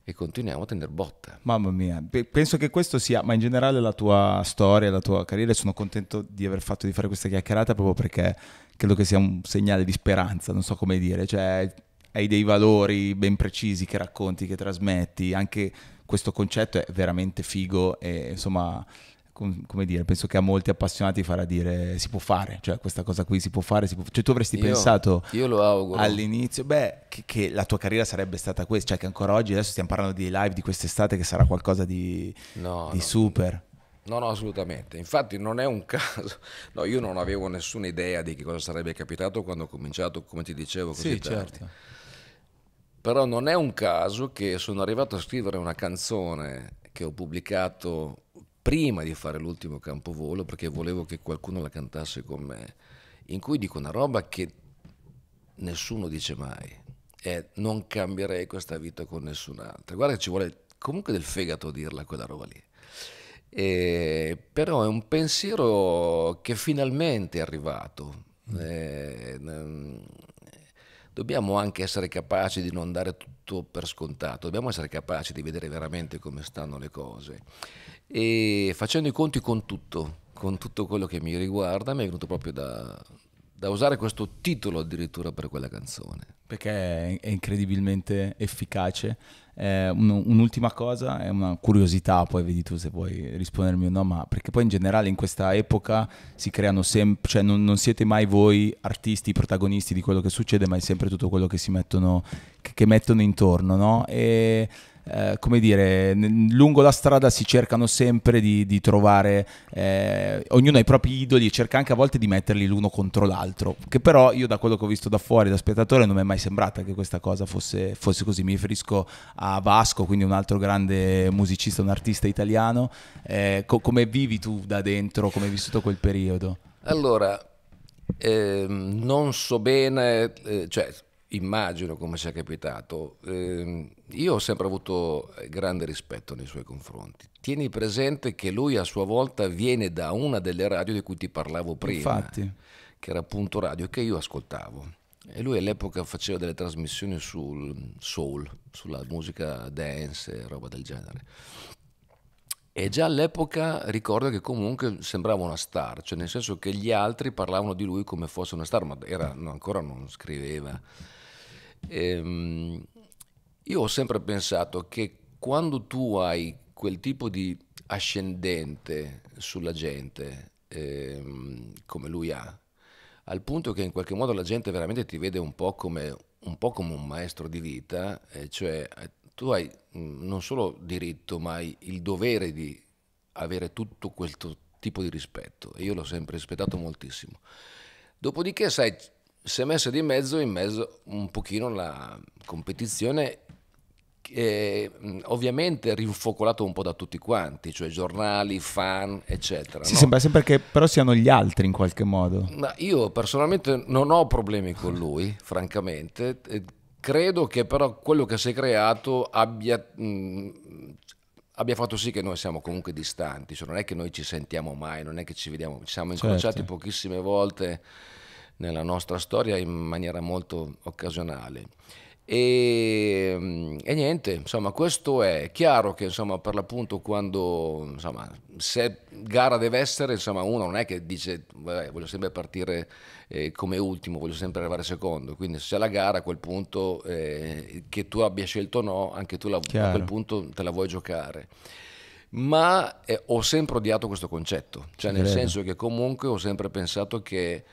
e continuiamo a tenere botta. Mamma mia, penso che questo sia, ma in generale la tua storia, la tua carriera, sono contento di aver fatto di fare questa chiacchierata proprio perché credo che sia un segnale di speranza, non so come dire, cioè hai dei valori ben precisi che racconti, che trasmetti, anche questo concetto è veramente figo e insomma come dire, penso che a molti appassionati farà dire si può fare, cioè questa cosa qui si può fare, si può... cioè tu avresti io, pensato io all'inizio, beh, che, che, la tua carriera sarebbe stata questa, cioè che ancora oggi adesso stiamo parlando di live di quest'estate che sarà qualcosa di, no, di no, super. No, no, assolutamente. Infatti non è un caso. No, io non avevo nessuna idea di che cosa sarebbe capitato quando ho cominciato, come ti dicevo, così sì, tardi. Certo. Però non è un caso che sono arrivato a scrivere una canzone che ho pubblicato prima di fare l'ultimo campovolo perché volevo che qualcuno la cantasse con me, in cui dico una roba che nessuno dice mai. E non cambierei questa vita con nessun'altra. Guarda che ci vuole comunque del fegato dirla quella roba lì. E, però è un pensiero che finalmente è arrivato. Mm. E, dobbiamo anche essere capaci di non dare tutto per scontato, dobbiamo essere capaci di vedere veramente come stanno le cose e facendo i conti con tutto, con tutto quello che mi riguarda, mi è venuto proprio da, da usare questo titolo addirittura per quella canzone. Perché è incredibilmente efficace. Eh, un, un'ultima cosa, è una curiosità, poi vedi tu se vuoi rispondermi o no, ma perché poi in generale in questa epoca si creano sempre, cioè non, non, siete mai voi artisti, protagonisti di quello che succede, ma è sempre tutto quello che si mettono, che, che mettono intorno, no? E eh, come dire, lungo la strada si cercano sempre di, di trovare, eh, ognuno ha i propri idoli e cerca anche a volte di metterli l'uno contro l'altro, che però io da quello che ho visto da fuori, da spettatore, non mi è mai sembrata che questa cosa fosse, fosse così. Mi riferisco a Vasco, quindi un altro grande musicista, un artista italiano. Eh, co- come vivi tu da dentro, come hai vissuto quel periodo? Allora, eh, non so bene, eh, cioè immagino come sia capitato, ehm, io ho sempre avuto eh, grande rispetto nei suoi confronti. Tieni presente che lui a sua volta viene da una delle radio di cui ti parlavo prima, Infatti. che era appunto radio che io ascoltavo. E lui all'epoca faceva delle trasmissioni sul soul, sulla musica dance e roba del genere. E già all'epoca ricordo che comunque sembrava una star, cioè nel senso che gli altri parlavano di lui come fosse una star, ma era, ancora non scriveva ehm, io ho sempre pensato che quando tu hai quel tipo di ascendente sulla gente, ehm, come lui ha, al punto che in qualche modo la gente veramente ti vede un po' come un, po come un maestro di vita, cioè, eh, cioè tu hai mm, non solo diritto, ma hai il dovere di avere tutto questo tipo di rispetto e io l'ho sempre rispettato moltissimo. Dopodiché, sai, si è messa di mezzo in mezzo un pochino la competizione che ovviamente è rinfocolato un po' da tutti quanti, cioè giornali, fan, eccetera. Sì, no? sembra sempre che però siano gli altri in qualche modo. Ma io personalmente non ho problemi con lui, francamente. Credo che però quello che si è creato abbia, mh, abbia fatto sì che noi siamo comunque distanti, cioè non è che noi ci sentiamo mai, non è che ci vediamo, ci siamo certo. incrociati certo. pochissime volte nella nostra storia in maniera molto occasionale. E, mm, e, niente, insomma, questo è chiaro che insomma, per l'appunto quando insomma, se gara deve essere, insomma, uno non è che dice vabbè, voglio sempre partire eh, come ultimo, voglio sempre arrivare secondo, quindi se la gara a quel punto eh, che tu abbia scelto o no, anche tu la, a quel punto te la vuoi giocare ma eh, ho sempre odiato questo concetto, cioè nel senso che comunque ho sempre pensato che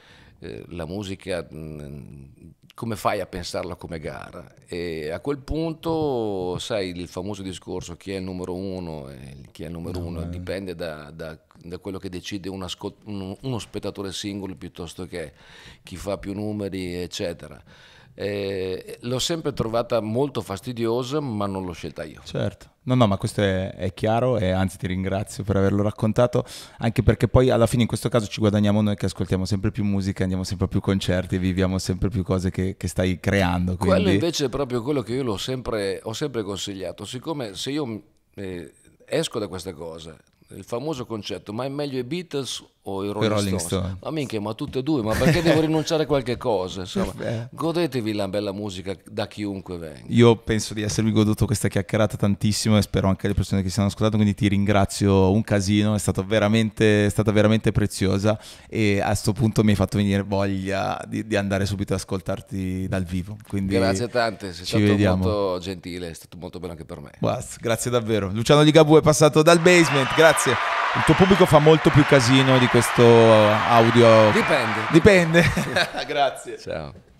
eh, la musica, mm, come fai a pensarla come gara? E a quel punto, sai, il famoso discorso chi è il numero uno e chi è il numero no, uno eh. dipende da, da, da, quello che decide un ascol- uno spettatore singolo piuttosto che chi fa più numeri, eccetera. Eh, l'ho sempre trovata molto fastidiosa, ma non l'ho scelta io. Certo. No, no, ma questo è, è, chiaro e anzi ti ringrazio per averlo raccontato, anche perché poi alla fine in questo caso ci guadagniamo noi che ascoltiamo sempre più musica, andiamo sempre più concerti, viviamo sempre più cose che, che stai creando. Quindi... Quello invece è proprio quello che io sempre, ho sempre consigliato, siccome se io eh, esco da questa cosa, il famoso concetto, ma è meglio i Beatles o i Rolling, Rolling Stones. Stones. Ma minchia, ma tutte e due, ma perché devo rinunciare a qualche cosa? Insomma, eh. godetevi la bella musica da chiunque venga. Io penso di essermi goduto questa chiacchierata tantissimo e spero anche le persone che si hanno ascoltato, quindi ti ringrazio un casino, è, stata veramente, è stata veramente preziosa e a questo punto mi hai fatto venire voglia di, di andare subito ad ascoltarti dal vivo. Quindi grazie tante, sei stato vediamo. molto gentile, è stato molto bello anche per me. Basta, grazie davvero. Luciano Ligabue è passato dal basement, grazie. Il tuo pubblico fa molto più casino di questo audio. Dipende. Dipende. Grazie. Ciao.